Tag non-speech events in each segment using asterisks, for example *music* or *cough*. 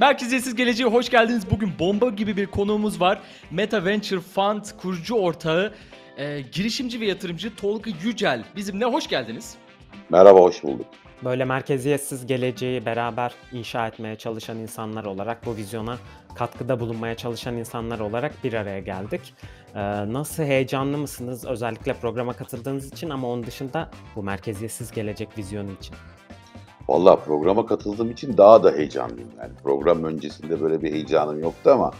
Merkeziyetsiz geleceği hoş geldiniz. Bugün bomba gibi bir konuğumuz var. Meta Venture Fund kurucu ortağı, e, girişimci ve yatırımcı Tolga Yücel. Bizimle hoş geldiniz. Merhaba, hoş bulduk. Böyle merkeziyetsiz geleceği beraber inşa etmeye çalışan insanlar olarak, bu vizyona katkıda bulunmaya çalışan insanlar olarak bir araya geldik. Ee, nasıl heyecanlı mısınız özellikle programa katıldığınız için ama onun dışında bu merkeziyetsiz gelecek vizyonu için? Valla programa katıldığım için daha da heyecanlıyım. Yani program öncesinde böyle bir heyecanım yoktu ama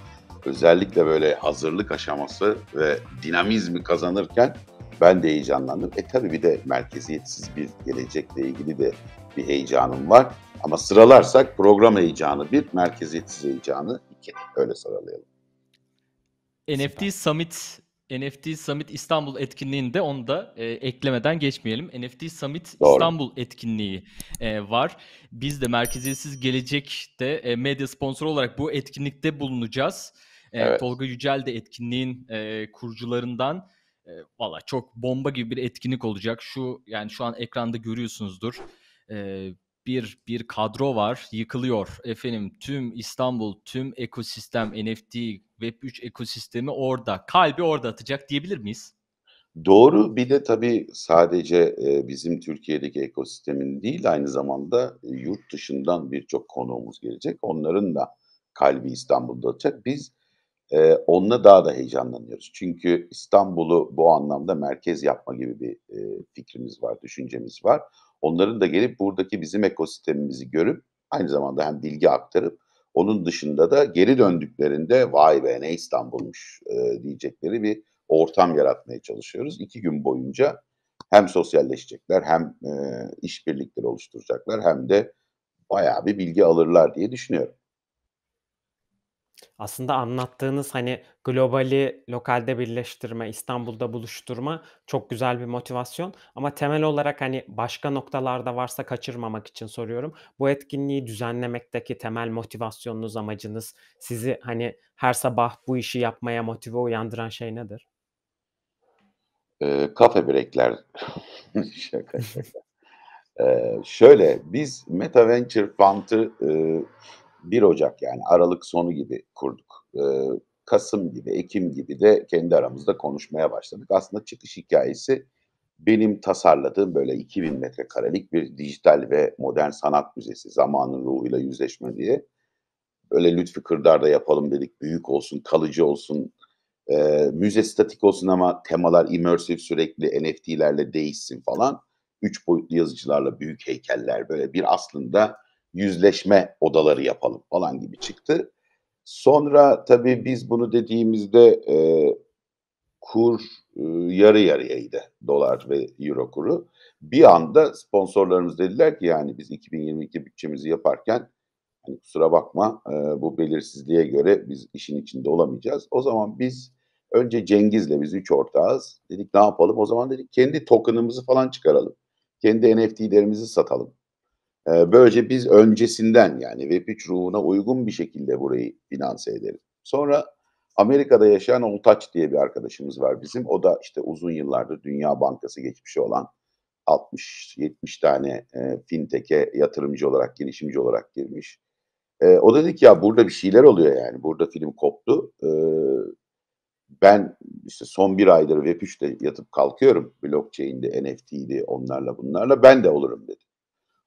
özellikle böyle hazırlık aşaması ve dinamizmi kazanırken ben de heyecanlandım. E tabii bir de merkeziyetsiz bir gelecekle ilgili de bir heyecanım var. Ama sıralarsak program heyecanı bir, merkeziyetsiz heyecanı iki. Öyle sıralayalım. NFT Summit NFT Summit İstanbul etkinliğinde onu da e, eklemeden geçmeyelim. NFT Summit Doğru. İstanbul etkinliği e, var. Biz de Merkeziyetsiz Gelecek'te e, medya sponsoru olarak bu etkinlikte bulunacağız. E, evet. Tolga Yücel de etkinliğin e, kurucularından. E, Valla çok bomba gibi bir etkinlik olacak. Şu yani şu an ekranda görüyorsunuzdur. E, bir bir kadro var yıkılıyor efendim tüm İstanbul tüm ekosistem NFT Web3 ekosistemi orada kalbi orada atacak diyebilir miyiz? Doğru bir de tabii sadece e, bizim Türkiye'deki ekosistemin değil aynı zamanda e, yurt dışından birçok konuğumuz gelecek. Onların da kalbi İstanbul'da atacak. Biz e, onunla daha da heyecanlanıyoruz. Çünkü İstanbul'u bu anlamda merkez yapma gibi bir e, fikrimiz var, düşüncemiz var. Onların da gelip buradaki bizim ekosistemimizi görüp aynı zamanda hem bilgi aktarıp onun dışında da geri döndüklerinde vay be ne İstanbul'muş e, diyecekleri bir ortam yaratmaya çalışıyoruz. İki gün boyunca hem sosyalleşecekler hem e, işbirlikleri oluşturacaklar hem de bayağı bir bilgi alırlar diye düşünüyorum. Aslında anlattığınız, hani, globali lokalde birleştirme, İstanbul'da buluşturma çok güzel bir motivasyon ama temel olarak, hani, başka noktalarda varsa kaçırmamak için soruyorum. Bu etkinliği düzenlemekteki temel motivasyonunuz, amacınız, sizi, hani, her sabah bu işi yapmaya motive uyandıran şey nedir? Eee, kafe break'ler. *laughs* Şaka şaka. Eee, şöyle, biz Meta Venture Fund'ı, ııı 1 Ocak yani Aralık sonu gibi kurduk. E, Kasım gibi, Ekim gibi de kendi aramızda konuşmaya başladık. Aslında çıkış hikayesi benim tasarladığım böyle 2000 metrekarelik bir dijital ve modern sanat müzesi zamanın ruhuyla yüzleşme diye. öyle Lütfi Kırdar'da yapalım dedik. Büyük olsun, kalıcı olsun. E, müze statik olsun ama temalar immersive sürekli NFT'lerle değişsin falan. Üç boyutlu yazıcılarla büyük heykeller böyle bir aslında yüzleşme odaları yapalım falan gibi çıktı. Sonra tabii biz bunu dediğimizde e, kur e, yarı yarıyaydı dolar ve euro kuru. Bir anda sponsorlarımız dediler ki yani biz 2022 bütçemizi yaparken hani kusura bakma e, bu belirsizliğe göre biz işin içinde olamayacağız. O zaman biz önce Cengiz'le biz üç ortağız dedik ne yapalım? O zaman dedik kendi token'ımızı falan çıkaralım. Kendi NFT'lerimizi satalım. E, böylece biz öncesinden yani Web3 ruhuna uygun bir şekilde burayı finanse ederiz. Sonra Amerika'da yaşayan Oltaç diye bir arkadaşımız var bizim. O da işte uzun yıllardır Dünya Bankası geçmişi olan 60-70 tane e, fintech'e yatırımcı olarak, girişimci olarak girmiş. E, o dedi ki ya burada bir şeyler oluyor yani. Burada film koptu. E, ben işte son bir aydır Web3'te yatıp kalkıyorum. blockchain'de, NFT'de, onlarla bunlarla. Ben de olurum dedi.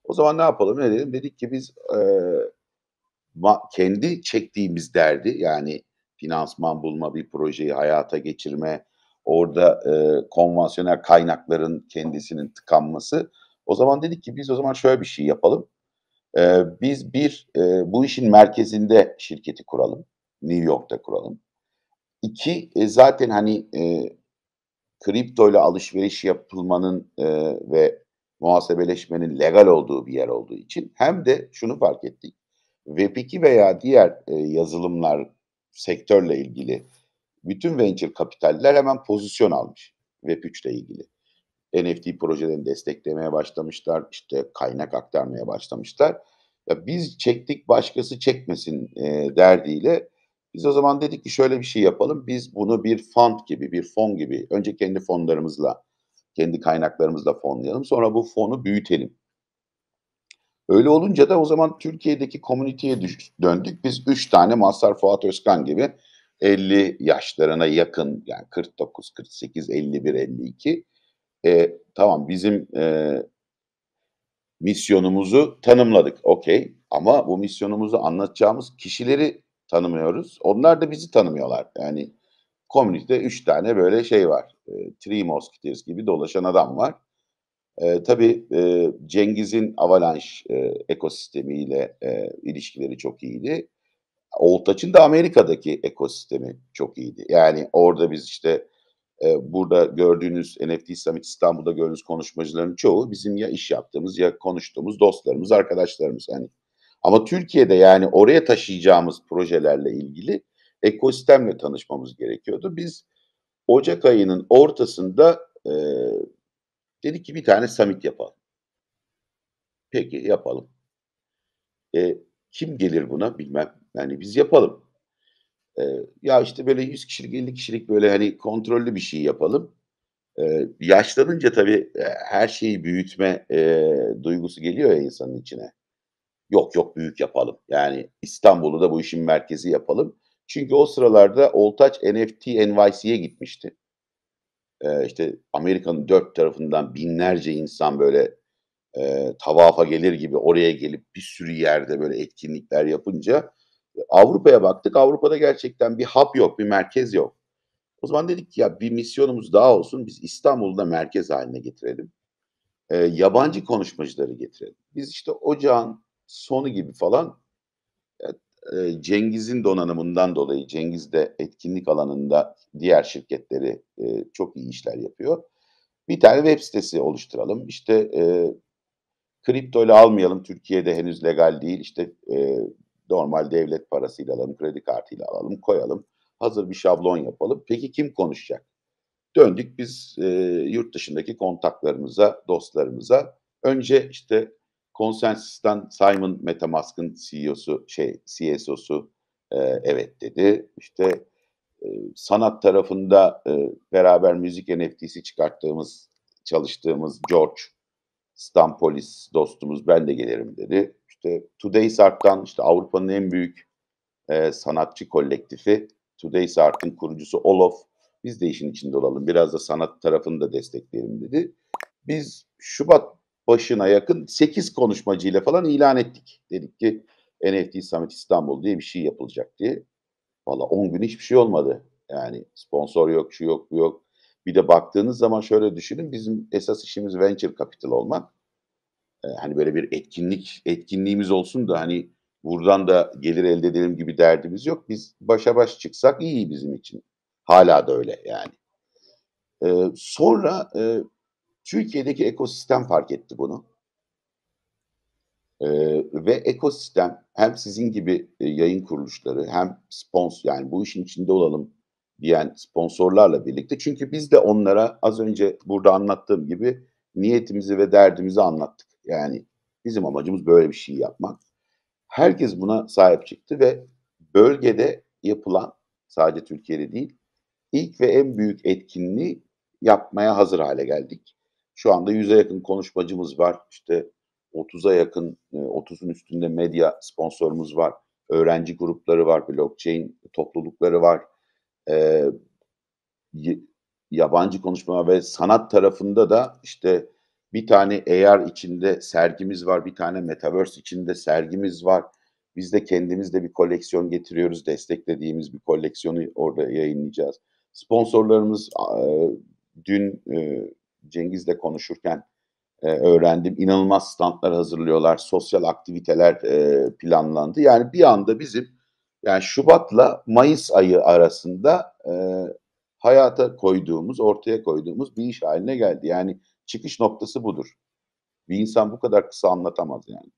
O zaman ne yapalım ne dedim? Dedik ki biz e, ma, kendi çektiğimiz derdi yani finansman bulma, bir projeyi hayata geçirme, orada e, konvansiyonel kaynakların kendisinin tıkanması. O zaman dedik ki biz o zaman şöyle bir şey yapalım. E, biz bir e, bu işin merkezinde şirketi kuralım. New York'ta kuralım. İki e, zaten hani e, kripto ile alışveriş yapılmanın e, ve muhasebeleşmenin legal olduğu bir yer olduğu için hem de şunu fark ettik. Web2 veya diğer e, yazılımlar sektörle ilgili bütün venture kapitaller hemen pozisyon almış Web3 ile ilgili. NFT projelerini desteklemeye başlamışlar, işte kaynak aktarmaya başlamışlar. Ya biz çektik başkası çekmesin e, derdiyle biz o zaman dedik ki şöyle bir şey yapalım. Biz bunu bir fond gibi, bir fon gibi önce kendi fonlarımızla kendi kaynaklarımızla fonlayalım. Sonra bu fonu büyütelim. Öyle olunca da o zaman Türkiye'deki komüniteye döndük. Biz 3 tane Mazhar Fuat Özkan gibi 50 yaşlarına yakın yani 49, 48, 51, 52 e, tamam bizim e, misyonumuzu tanımladık okey ama bu misyonumuzu anlatacağımız kişileri tanımıyoruz. Onlar da bizi tanımıyorlar. Yani komüniste üç tane böyle şey var. E, Three Musketeers gibi dolaşan adam var. E, tabii e, Cengiz'in avalanş e, ekosistemiyle e, ilişkileri çok iyiydi. Oltaç'ın da Amerika'daki ekosistemi çok iyiydi. Yani orada biz işte e, burada gördüğünüz NFT Summit İstanbul'da gördüğünüz konuşmacıların çoğu bizim ya iş yaptığımız ya konuştuğumuz dostlarımız, arkadaşlarımız. Yani ama Türkiye'de yani oraya taşıyacağımız projelerle ilgili ekosistemle tanışmamız gerekiyordu. Biz Ocak ayının ortasında e, dedik ki bir tane summit yapalım. Peki yapalım. E, kim gelir buna bilmem. Yani biz yapalım. E, ya işte böyle 100 kişilik 50 kişilik böyle hani kontrollü bir şey yapalım. E, yaşlanınca tabii e, her şeyi büyütme e, duygusu geliyor ya insanın içine. Yok yok büyük yapalım. Yani İstanbul'u da bu işin merkezi yapalım. Çünkü o sıralarda Oltaç NFT NYC'ye gitmişti. Ee, işte Amerika'nın dört tarafından binlerce insan böyle e, tavafa gelir gibi oraya gelip bir sürü yerde böyle etkinlikler yapınca e, Avrupa'ya baktık. Avrupa'da gerçekten bir hap yok, bir merkez yok. O zaman dedik ki ya bir misyonumuz daha olsun. Biz İstanbul'da merkez haline getirelim. E, yabancı konuşmacıları getirelim. Biz işte ocağın sonu gibi falan Cengiz'in donanımından dolayı Cengiz de etkinlik alanında diğer şirketleri çok iyi işler yapıyor. Bir tane web sitesi oluşturalım. İşte kripto ile almayalım. Türkiye'de henüz legal değil. İşte normal devlet parasıyla alalım, kredi kartıyla alalım, koyalım. Hazır bir şablon yapalım. Peki kim konuşacak? Döndük biz e, yurt dışındaki kontaklarımıza, dostlarımıza. Önce işte Konsensistan Simon MetaMask'ın CEO'su, şey CSO'su e, evet dedi. İşte e, sanat tarafında e, beraber müzik NFT'si çıkarttığımız, çalıştığımız George Stampolis dostumuz ben de gelirim dedi. İşte Today's Art'tan işte Avrupa'nın en büyük e, sanatçı kolektifi Today's Art'ın kurucusu Olof biz de işin içinde olalım. Biraz da sanat tarafını da destekleyelim dedi. Biz Şubat başına yakın 8 konuşmacıyla falan ilan ettik. Dedik ki NFT Summit İstanbul diye bir şey yapılacak diye. Valla 10 gün hiçbir şey olmadı. Yani sponsor yok, şu yok, bu yok. Bir de baktığınız zaman şöyle düşünün. Bizim esas işimiz venture capital olmak. Ee, hani böyle bir etkinlik, etkinliğimiz olsun da hani buradan da gelir elde edelim gibi derdimiz yok. Biz başa baş çıksak iyi bizim için. Hala da öyle yani. Ee, sonra e, Türkiye'deki ekosistem fark etti bunu. Ee, ve ekosistem hem sizin gibi e, yayın kuruluşları hem sponsor yani bu işin içinde olalım diyen sponsorlarla birlikte. Çünkü biz de onlara az önce burada anlattığım gibi niyetimizi ve derdimizi anlattık. Yani bizim amacımız böyle bir şey yapmak. Herkes buna sahip çıktı ve bölgede yapılan sadece Türkiye'de değil ilk ve en büyük etkinliği yapmaya hazır hale geldik. Şu anda 100'e yakın konuşmacımız var. İşte 30'a yakın, 30'un e, üstünde medya sponsorumuz var. Öğrenci grupları var, blockchain toplulukları var. E, yabancı konuşma ve sanat tarafında da işte bir tane AR içinde sergimiz var, bir tane Metaverse içinde sergimiz var. Biz de kendimiz de bir koleksiyon getiriyoruz. Desteklediğimiz bir koleksiyonu orada yayınlayacağız. Sponsorlarımız dün e, Cengiz'le konuşurken e, öğrendim. İnanılmaz standlar hazırlıyorlar. Sosyal aktiviteler e, planlandı. Yani bir anda bizim yani Şubat'la Mayıs ayı arasında e, hayata koyduğumuz, ortaya koyduğumuz bir iş haline geldi. Yani çıkış noktası budur. Bir insan bu kadar kısa anlatamaz yani.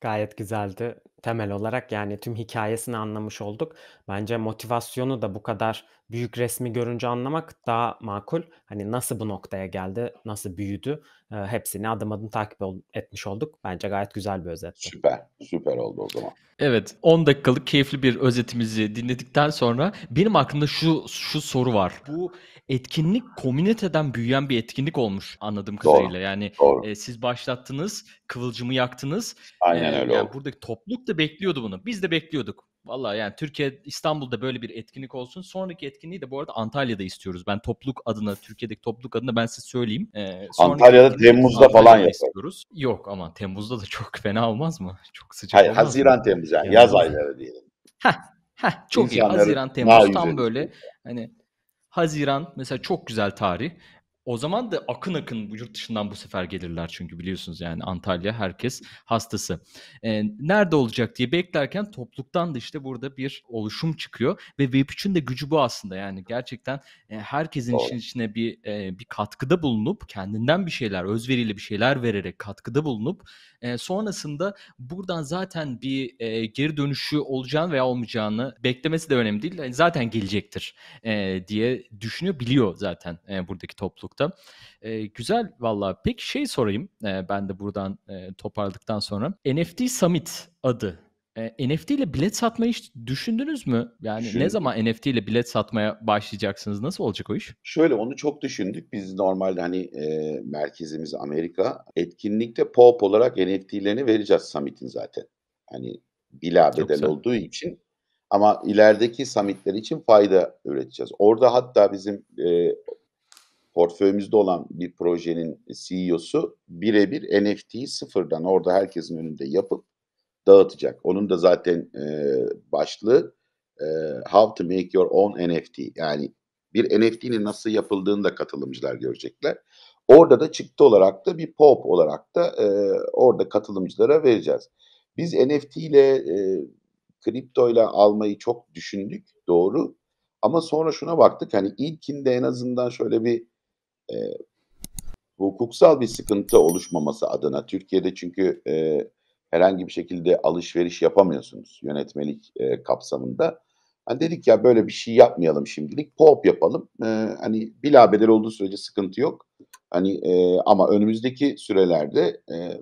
Gayet güzeldi. Temel olarak, yani, tüm hikayesini anlamış olduk. Bence motivasyonu da bu kadar büyük resmi görünce anlamak daha makul. Hani, nasıl bu noktaya geldi, nasıl büyüdü, eee, hepsini adım adım takip etmiş olduk. Bence gayet güzel bir özet. Süper, süper oldu o zaman. Evet, 10 dakikalık keyifli bir özetimizi dinledikten sonra benim aklımda şu şu soru var. Bu etkinlik komüniteden büyüyen bir etkinlik olmuş anladığım kadarıyla. Doğru, yani doğru. E, siz başlattınız, kıvılcımı yaktınız. Aynen e, öyle. Yani oldu. buradaki topluluk da bekliyordu bunu. Biz de bekliyorduk. Valla yani Türkiye, İstanbul'da böyle bir etkinlik olsun. Sonraki etkinliği de bu arada Antalya'da istiyoruz. Ben topluluk adına, Türkiye'deki topluluk adına ben size söyleyeyim. Ee, Antalya'da Temmuz'da falan yapıyoruz. Yok ama Temmuz'da da çok *laughs* fena olmaz mı? Çok sıcak Hayır, Haziran, mı? Temmuz yani. yani. Yaz ayları diyelim. Heh, heh, çok İnsanları iyi. Haziran, Temmuz tam böyle hani Haziran mesela çok güzel tarih. O zaman da akın akın yurt dışından bu sefer gelirler çünkü biliyorsunuz yani Antalya herkes hastası. E, nerede olacak diye beklerken topluktan da işte burada bir oluşum çıkıyor ve Web3'ün de gücü bu aslında yani gerçekten e, herkesin oh. işin içine bir e, bir katkıda bulunup kendinden bir şeyler özveriyle bir şeyler vererek katkıda bulunup e, sonrasında buradan zaten bir e, geri dönüşü olacağını veya olmayacağını beklemesi de önemli değil. Yani zaten gelecektir e, diye düşünüyor, biliyor zaten e, buradaki toplulukta. E, güzel valla. Peki şey sorayım e, ben de buradan e, toparladıktan sonra. NFT Summit adı e, NFT ile bilet satmayı hiç düşündünüz mü? Yani Düşündüm. ne zaman NFT ile bilet satmaya başlayacaksınız? Nasıl olacak o iş? Şöyle onu çok düşündük. Biz normalde hani e, merkezimiz Amerika. Etkinlikte POP olarak NFT'lerini vereceğiz Summit'in zaten. Hani bilabeden olduğu için ama ilerideki summitler için fayda üreteceğiz. Orada hatta bizim e, portföyümüzde olan bir projenin CEO'su birebir NFT'yi sıfırdan orada herkesin önünde yapıp dağıtacak. Onun da zaten e, başlığı e, How to make your own NFT. Yani bir NFT'nin nasıl yapıldığını da katılımcılar görecekler. Orada da çıktı olarak da bir pop olarak da e, orada katılımcılara vereceğiz. Biz NFT ile e, kripto ile almayı çok düşündük doğru. Ama sonra şuna baktık hani ilkinde en azından şöyle bir e, hukuksal bir sıkıntı oluşmaması adına Türkiye'de çünkü e, herhangi bir şekilde alışveriş yapamıyorsunuz yönetmelik e, kapsamında. Hani dedik ya böyle bir şey yapmayalım şimdilik. co yapalım. E, hani bila bedel olduğu sürece sıkıntı yok. Hani e, ama önümüzdeki sürelerde e,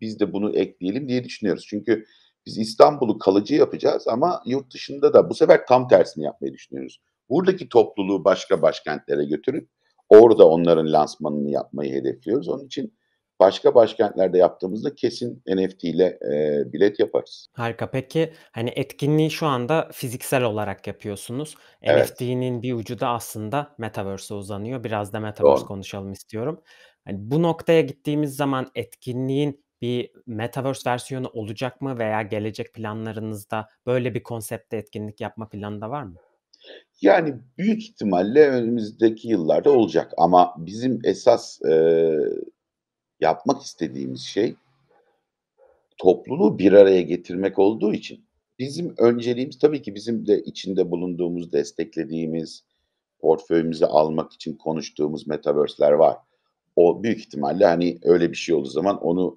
biz de bunu ekleyelim diye düşünüyoruz. Çünkü biz İstanbul'u kalıcı yapacağız ama yurt dışında da bu sefer tam tersini yapmayı düşünüyoruz. Buradaki topluluğu başka başkentlere götürüp orada onların lansmanını yapmayı hedefliyoruz. Onun için başka başkentlerde yaptığımızda kesin NFT ile e, bilet yaparız. Harika. Peki hani etkinliği şu anda fiziksel olarak yapıyorsunuz. Evet. NFT'nin bir ucu da aslında Metaverse'e uzanıyor. Biraz da Metaverse Doğru. konuşalım istiyorum. Hani bu noktaya gittiğimiz zaman etkinliğin bir Metaverse versiyonu olacak mı veya gelecek planlarınızda böyle bir konsepte etkinlik yapma planı da var mı? Yani büyük ihtimalle önümüzdeki yıllarda olacak ama bizim esas e, yapmak istediğimiz şey topluluğu bir araya getirmek olduğu için bizim önceliğimiz tabii ki bizim de içinde bulunduğumuz, desteklediğimiz, portföyümüzü almak için konuştuğumuz metaverse'ler var. O büyük ihtimalle hani öyle bir şey olduğu zaman onu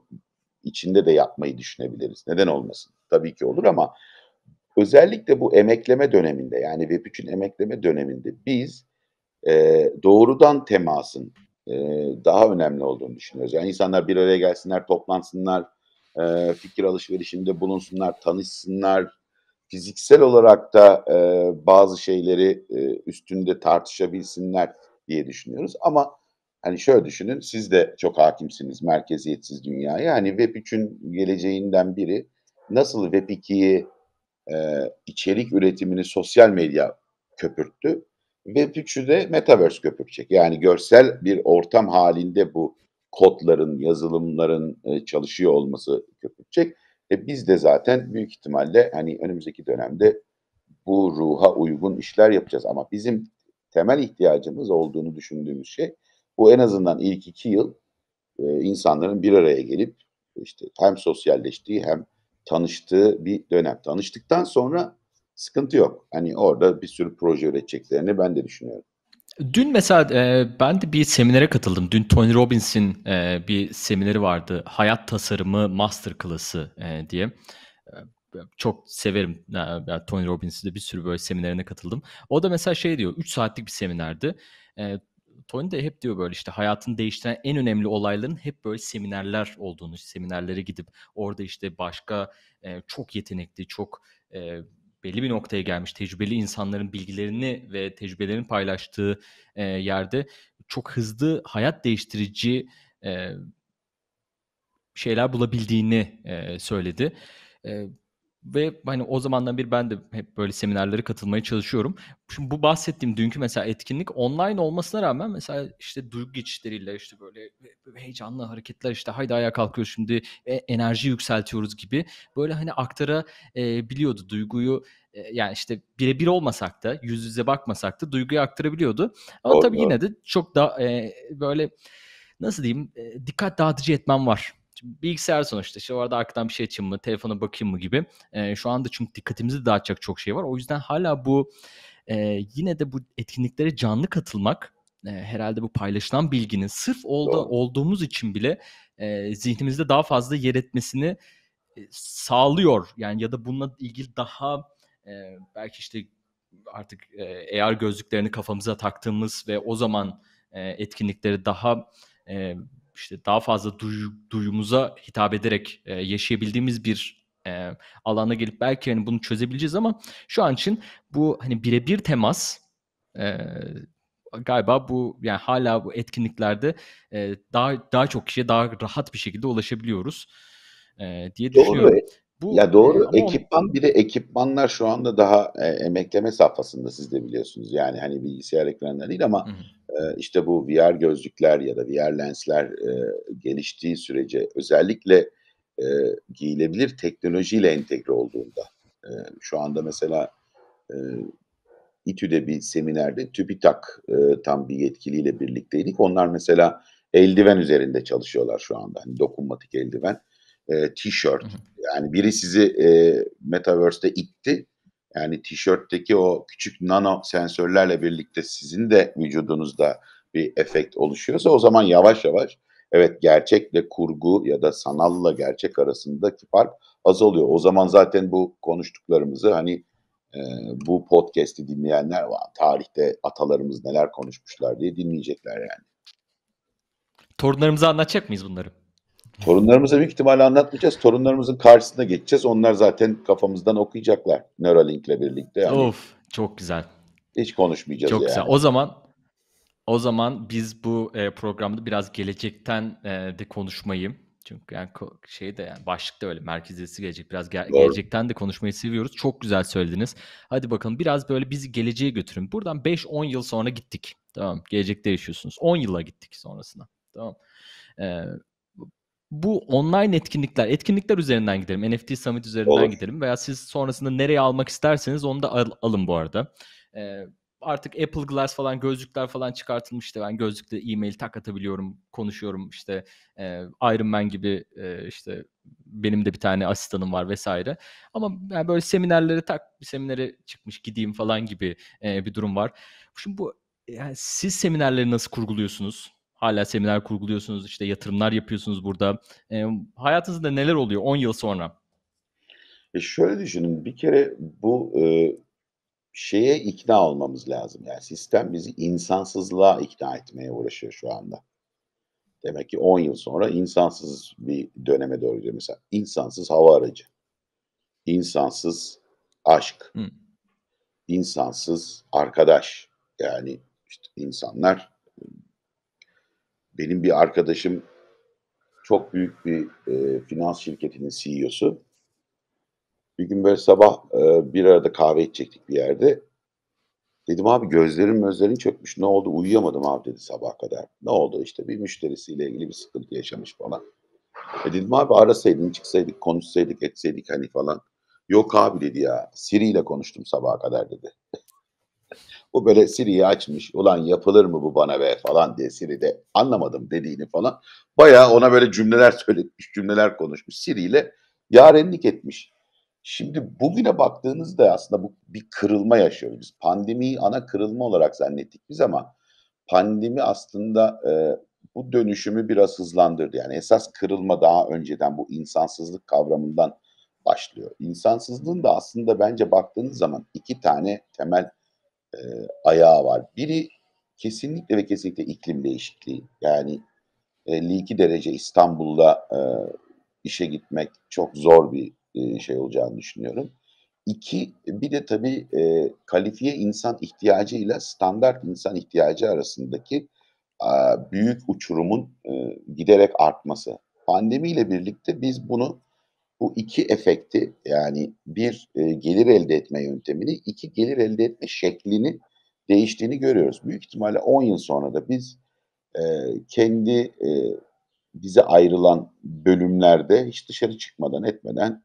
içinde de yapmayı düşünebiliriz. Neden olmasın? Tabii ki olur ama özellikle bu emekleme döneminde yani Web3'ün emekleme döneminde biz e, doğrudan temasın e, daha önemli olduğunu düşünüyoruz. Yani insanlar bir araya gelsinler, toplansınlar, e, fikir alışverişinde bulunsunlar, tanışsınlar. Fiziksel olarak da e, bazı şeyleri üstünde tartışabilsinler diye düşünüyoruz. Ama hani şöyle düşünün, siz de çok hakimsiniz merkeziyetsiz dünyaya. Yani Web 3'ün geleceğinden biri nasıl Web 2'yi içerik üretimini sosyal medya köpürttü. Web 3'ü de Metaverse köpürecek. Yani görsel bir ortam halinde bu kodların, yazılımların e, çalışıyor olması köpürecek. E biz de zaten büyük ihtimalle hani önümüzdeki dönemde bu ruha uygun işler yapacağız. Ama bizim temel ihtiyacımız olduğunu düşündüğümüz şey bu en azından ilk iki yıl e, insanların bir araya gelip işte hem sosyalleştiği hem tanıştığı bir dönem. Tanıştıktan sonra sıkıntı yok. Hani orada bir sürü proje üreteceklerini ben de düşünüyorum. Dün mesela e, ben de bir seminere katıldım. Dün Tony Robbins'in e, bir semineri vardı. Hayat Tasarımı Masterclass'ı e, diye. E, çok severim yani e, Tony Robbins'i de bir sürü böyle seminerine katıldım. O da mesela şey diyor 3 saatlik bir seminerdi. E, Tony de hep diyor böyle işte hayatını değiştiren en önemli olayların hep böyle seminerler olduğunu, seminerlere gidip orada işte başka e, çok yetenekli, çok e, belli bir noktaya gelmiş tecrübeli insanların bilgilerini ve tecrübelerini paylaştığı e, yerde çok hızlı hayat değiştirici e, şeyler bulabildiğini e, söyledi. E, ve hani o zamandan bir ben de hep böyle seminerlere katılmaya çalışıyorum. Şimdi bu bahsettiğim dünkü mesela etkinlik online olmasına rağmen mesela işte duygu geçişleriyle işte böyle heyecanlı hareketler işte haydi ayağa kalkıyor şimdi e, enerji yükseltiyoruz gibi böyle hani aktara e, biliyordu duyguyu e, yani işte birebir olmasak da yüz yüze bakmasak da duyguyu aktarabiliyordu. Ama Doğru. tabii yine de çok da e, böyle nasıl diyeyim e, dikkat dağıtıcı etmem var bilgisayar sonuçta işte orada arkadan bir şey açayım mı, telefona bakayım mı gibi. E, şu anda çünkü dikkatimizi dağıtacak çok şey var. O yüzden hala bu e, yine de bu etkinliklere canlı katılmak e, herhalde bu paylaşılan bilginin sırf oldu, olduğumuz için bile e, zihnimizde daha fazla yer etmesini e, sağlıyor. Yani ya da bununla ilgili daha e, belki işte artık eğer gözlüklerini kafamıza taktığımız ve o zaman e, etkinlikleri daha e, işte daha fazla duyu, duyumuza hitap ederek e, yaşayabildiğimiz bir e, alana gelip belki hani bunu çözebileceğiz ama şu an için bu hani birebir temas e, galiba bu yani hala bu etkinliklerde e, daha daha çok kişiye daha rahat bir şekilde ulaşabiliyoruz e, diye doğru. Bu, ya doğru e, ekipman bir de ekipmanlar şu anda daha e, emekleme safhasında siz de biliyorsunuz. Yani hani bilgisayar ekranları değil ama hı işte bu VR gözlükler ya da VR lensler geliştiği sürece özellikle giyilebilir teknolojiyle entegre olduğunda şu anda mesela İTÜ'de bir seminerde TÜBİTAK tam bir yetkiliyle birlikteydik. Onlar mesela eldiven üzerinde çalışıyorlar şu anda. Hani dokunmatik eldiven, e, shirt Yani biri sizi e, Metaverse'de itti yani tişörtteki o küçük nano sensörlerle birlikte sizin de vücudunuzda bir efekt oluşuyorsa o zaman yavaş yavaş evet gerçekle kurgu ya da sanalla gerçek arasındaki fark azalıyor. O zaman zaten bu konuştuklarımızı hani e, bu podcast'i dinleyenler tarihte atalarımız neler konuşmuşlar diye dinleyecekler yani. Torunlarımıza anlatacak mıyız bunları? Torunlarımıza büyük ihtimalle anlatmayacağız. Torunlarımızın karşısına geçeceğiz. Onlar zaten kafamızdan okuyacaklar Neuralink'le birlikte. Yani of çok güzel. Hiç konuşmayacağız Çok yani. güzel. O zaman o zaman biz bu e, programda biraz gelecekten e, de konuşmayı çünkü yani şey de yani başlıkta öyle merkeziyesi gelecek biraz ge- Doğru. gelecekten de konuşmayı seviyoruz. Çok güzel söylediniz. Hadi bakalım biraz böyle bizi geleceğe götürün. Buradan 5-10 yıl sonra gittik. Tamam. Gelecekte yaşıyorsunuz. 10 yıla gittik sonrasına. Tamam. Ee, bu online etkinlikler, etkinlikler üzerinden gidelim. NFT Summit üzerinden Olur. gidelim veya siz sonrasında nereye almak isterseniz onu da al, alın bu arada. Ee, artık Apple Glass falan gözlükler falan çıkartılmıştı. Ben gözlükle e-mail tak atabiliyorum, konuşuyorum işte e, Iron Man gibi e, işte benim de bir tane asistanım var vesaire. Ama yani böyle seminerlere tak bir seminere çıkmış gideyim falan gibi e, bir durum var. Şimdi bu yani siz seminerleri nasıl kurguluyorsunuz? hala seminer kurguluyorsunuz, işte yatırımlar yapıyorsunuz burada. E, hayatınızda neler oluyor 10 yıl sonra? E şöyle düşünün bir kere bu e, şeye ikna olmamız lazım. Yani sistem bizi insansızlığa ikna etmeye uğraşıyor şu anda. Demek ki 10 yıl sonra insansız bir döneme doğru gidiyor. Mesela insansız hava aracı, insansız aşk, Hı. insansız arkadaş. Yani işte insanlar benim bir arkadaşım çok büyük bir e, finans şirketinin CEO'su. Bir gün böyle sabah e, bir arada kahve içecektik bir yerde. Dedim abi gözlerim gözlerin çökmüş. Ne oldu? Uyuyamadım abi dedi sabah kadar. Ne oldu işte bir müşterisiyle ilgili bir sıkıntı yaşamış falan. E dedim abi arasaydın, çıksaydık, konuşsaydık, etseydik hani falan. Yok abi dedi ya. Siri ile konuştum sabaha kadar dedi. Bu böyle Siri'yi açmış. Ulan yapılır mı bu bana be falan diye Siri de anlamadım dediğini falan. Bayağı ona böyle cümleler söyletmiş, cümleler konuşmuş. Siri ile yarenlik etmiş. Şimdi bugüne baktığınızda aslında bu bir kırılma yaşıyoruz. Biz pandemiyi ana kırılma olarak zannettik biz ama pandemi aslında e, bu dönüşümü biraz hızlandırdı. Yani esas kırılma daha önceden bu insansızlık kavramından başlıyor. İnsansızlığın da aslında bence baktığınız zaman iki tane temel e, ayağı var. Biri kesinlikle ve kesinlikle iklim değişikliği. Yani 52 e, derece İstanbul'da e, işe gitmek çok zor bir e, şey olacağını düşünüyorum. İki, bir de tabii e, kalifiye insan ihtiyacı ile standart insan ihtiyacı arasındaki e, büyük uçurumun e, giderek artması. Pandemiyle birlikte biz bunu bu iki efekti yani bir e, gelir elde etme yöntemini, iki gelir elde etme şeklini değiştiğini görüyoruz. Büyük ihtimalle 10 yıl sonra da biz e, kendi e, bize ayrılan bölümlerde hiç dışarı çıkmadan etmeden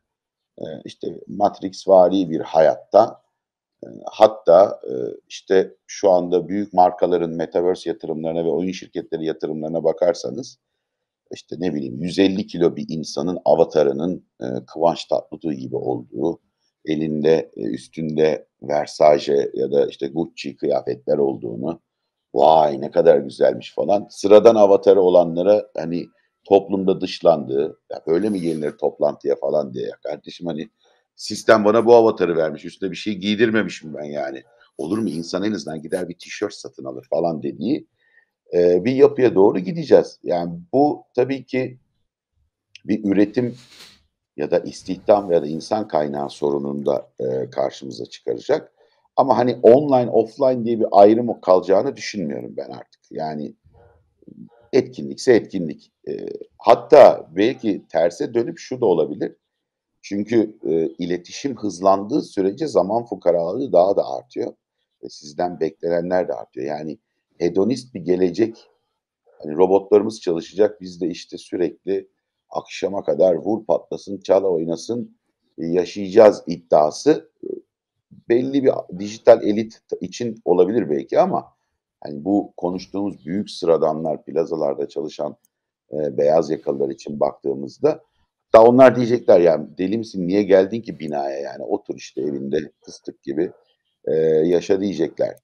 e, işte Matrix vari bir hayatta e, hatta e, işte şu anda büyük markaların metaverse yatırımlarına ve oyun şirketleri yatırımlarına bakarsanız işte ne bileyim 150 kilo bir insanın avatarının e, Kıvanç Tatlıtuğ gibi olduğu, elinde e, üstünde Versace ya da işte Gucci kıyafetler olduğunu, vay ne kadar güzelmiş falan. Sıradan avatarı olanlara hani toplumda dışlandığı, ya böyle mi gelinir toplantıya falan diye. Ya kardeşim hani sistem bana bu avatarı vermiş, üstüne bir şey giydirmemişim ben yani. Olur mu? insan en azından gider bir tişört satın alır falan dediği e, bir yapıya doğru gideceğiz. Yani bu tabii ki bir üretim ya da istihdam ya da insan kaynağı sorununu da e, karşımıza çıkaracak. Ama hani online offline diye bir ayrım kalacağını düşünmüyorum ben artık. Yani etkinlikse etkinlik. E, hatta belki terse dönüp şu da olabilir. Çünkü e, iletişim hızlandığı sürece zaman fukaralığı daha da artıyor. Ve sizden beklenenler de artıyor. Yani hedonist bir gelecek. Hani robotlarımız çalışacak biz de işte sürekli akşama kadar vur patlasın, çal oynasın e, yaşayacağız iddiası belli bir dijital elit için olabilir belki ama hani bu konuştuğumuz büyük sıradanlar plazalarda çalışan e, beyaz yakalılar için baktığımızda da onlar diyecekler yani deli misin niye geldin ki binaya yani otur işte evinde fıstık gibi e, yaşa diyecekler.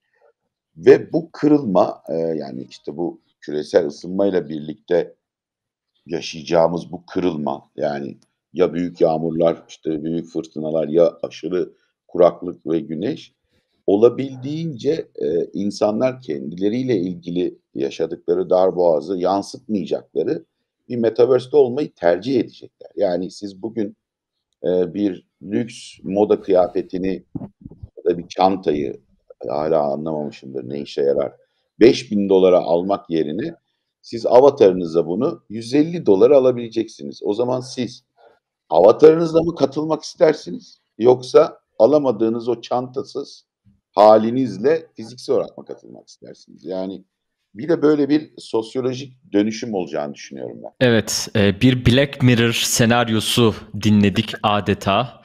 Ve bu kırılma e, yani işte bu küresel ısınmayla birlikte yaşayacağımız bu kırılma yani ya büyük yağmurlar işte büyük fırtınalar ya aşırı kuraklık ve güneş olabildiğince e, insanlar kendileriyle ilgili yaşadıkları dar boğazı yansıtmayacakları bir metaverse'de olmayı tercih edecekler. Yani siz bugün e, bir lüks moda kıyafetini ya da bir çantayı Hani hala anlamamışımdır ne işe yarar. 5000 dolara almak yerine siz avatarınıza bunu 150 dolara alabileceksiniz. O zaman siz avatarınızla mı katılmak istersiniz yoksa alamadığınız o çantasız halinizle fiziksel olarak mı katılmak istersiniz? Yani bir de böyle bir sosyolojik dönüşüm olacağını düşünüyorum ben. Evet, e, bir Black Mirror senaryosu dinledik adeta.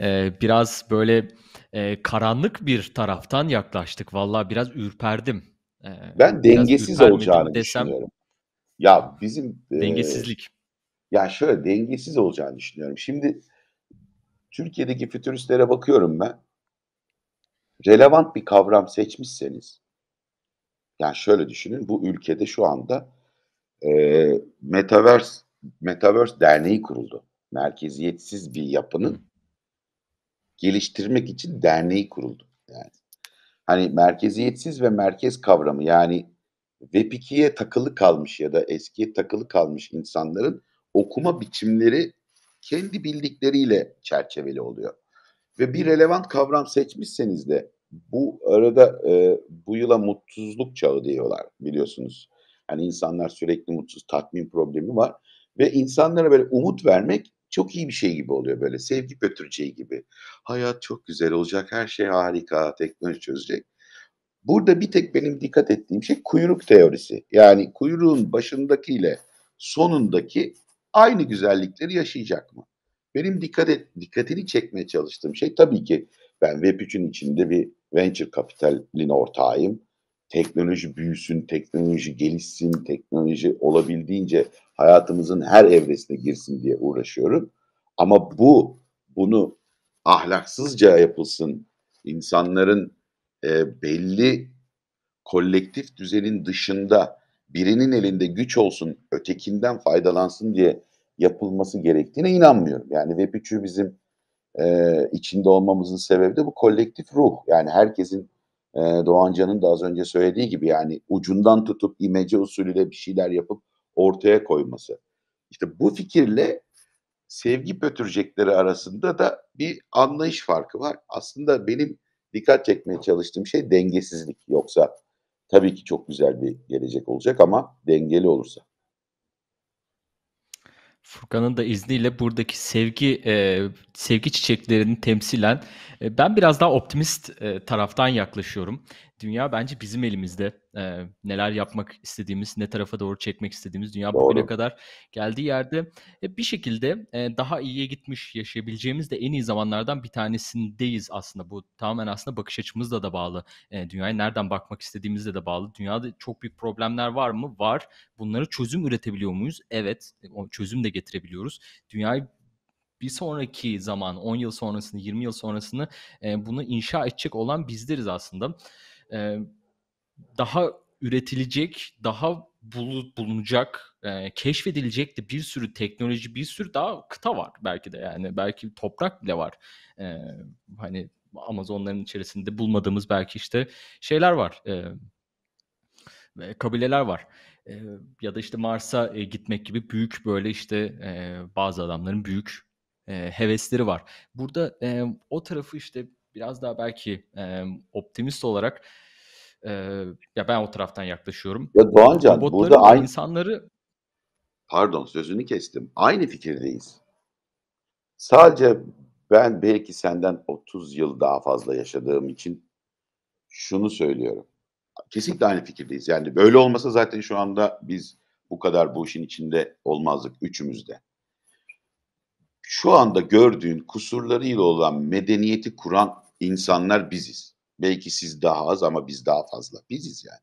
E, biraz böyle e, karanlık bir taraftan yaklaştık. Vallahi biraz ürperdim. E, ben biraz dengesiz olacağını desem, düşünüyorum. Ya bizim... E, dengesizlik. Ya şöyle dengesiz olacağını düşünüyorum. Şimdi Türkiye'deki fütüristlere bakıyorum ben. Relevant bir kavram seçmişseniz, yani şöyle düşünün, bu ülkede şu anda e, Metaverse, Metaverse Derneği kuruldu. Merkeziyetsiz bir yapının geliştirmek için derneği kuruldu. Yani hani merkeziyetsiz ve merkez kavramı yani Web 2'ye takılı kalmış ya da eskiye takılı kalmış insanların okuma biçimleri kendi bildikleriyle çerçeveli oluyor. Ve bir relevant kavram seçmişseniz de bu arada e, bu yıla mutsuzluk çağı diyorlar biliyorsunuz. Hani insanlar sürekli mutsuz, tatmin problemi var ve insanlara böyle umut vermek çok iyi bir şey gibi oluyor böyle. Sevgi götüreceği gibi. Hayat çok güzel olacak, her şey harika, teknoloji çözecek. Burada bir tek benim dikkat ettiğim şey kuyruk teorisi. Yani kuyruğun başındaki ile sonundaki aynı güzellikleri yaşayacak mı? Benim dikkat et, dikkatini çekmeye çalıştığım şey tabii ki ben Web3'ün içinde bir venture kapitalin ortağıyım teknoloji büyüsün, teknoloji gelişsin, teknoloji olabildiğince hayatımızın her evresine girsin diye uğraşıyorum. Ama bu bunu ahlaksızca yapılsın, insanların e, belli kolektif düzenin dışında birinin elinde güç olsun, ötekinden faydalansın diye yapılması gerektiğine inanmıyorum. Yani Web3'ü bizim e, içinde olmamızın sebebi de bu kolektif ruh. Yani herkesin e, ee, Doğancan'ın da az önce söylediği gibi yani ucundan tutup imece usulüyle bir şeyler yapıp ortaya koyması. İşte bu fikirle sevgi pötürcekleri arasında da bir anlayış farkı var. Aslında benim dikkat çekmeye çalıştığım şey dengesizlik. Yoksa tabii ki çok güzel bir gelecek olacak ama dengeli olursa. Furkan'ın da izniyle buradaki sevgi e, sevgi çiçeklerini temsilen e, ben biraz daha optimist e, taraftan yaklaşıyorum dünya bence bizim elimizde. E, neler yapmak istediğimiz, ne tarafa doğru çekmek istediğimiz dünya doğru. bugüne kadar geldiği yerde e, bir şekilde e, daha iyiye gitmiş, yaşayabileceğimiz de en iyi zamanlardan bir tanesindeyiz aslında. Bu tamamen aslında bakış açımızla da bağlı. E, dünyaya nereden bakmak istediğimizle de bağlı. Dünyada çok büyük problemler var mı? Var. bunları çözüm üretebiliyor muyuz? Evet. E, o çözüm de getirebiliyoruz. Dünyayı bir sonraki zaman 10 yıl sonrasını 20 yıl sonrasını e, bunu inşa edecek olan bizleriz aslında e, daha üretilecek, daha bulu, bulunacak, e, keşfedilecek de bir sürü teknoloji, bir sürü daha kıta var belki de yani. Belki toprak bile var. E, hani Amazonların içerisinde bulmadığımız belki işte şeyler var. E, kabileler var. E, ya da işte Mars'a e, gitmek gibi büyük böyle işte e, bazı adamların büyük e, hevesleri var. Burada e, o tarafı işte biraz daha belki e, optimist olarak e, ya ben o taraftan yaklaşıyorum. Ya Doğancan burada aynı insanları pardon sözünü kestim. Aynı fikirdeyiz. Sadece ben belki senden 30 yıl daha fazla yaşadığım için şunu söylüyorum. Kesinlikle aynı fikirdeyiz. Yani böyle olmasa zaten şu anda biz bu kadar bu işin içinde olmazdık üçümüzde. de şu anda gördüğün kusurlarıyla olan medeniyeti kuran insanlar biziz. Belki siz daha az ama biz daha fazla. Biziz yani.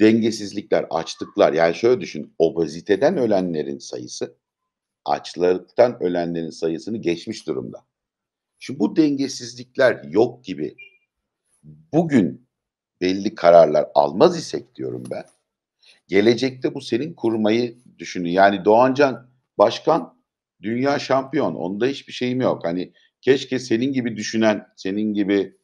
Dengesizlikler, açlıklar. Yani şöyle düşün. Obeziteden ölenlerin sayısı açlıktan ölenlerin sayısını geçmiş durumda. Şimdi bu dengesizlikler yok gibi bugün belli kararlar almaz isek diyorum ben. Gelecekte bu senin kurmayı düşünün. Yani Doğancan Başkan dünya şampiyon. Onda hiçbir şeyim yok. Hani keşke senin gibi düşünen, senin gibi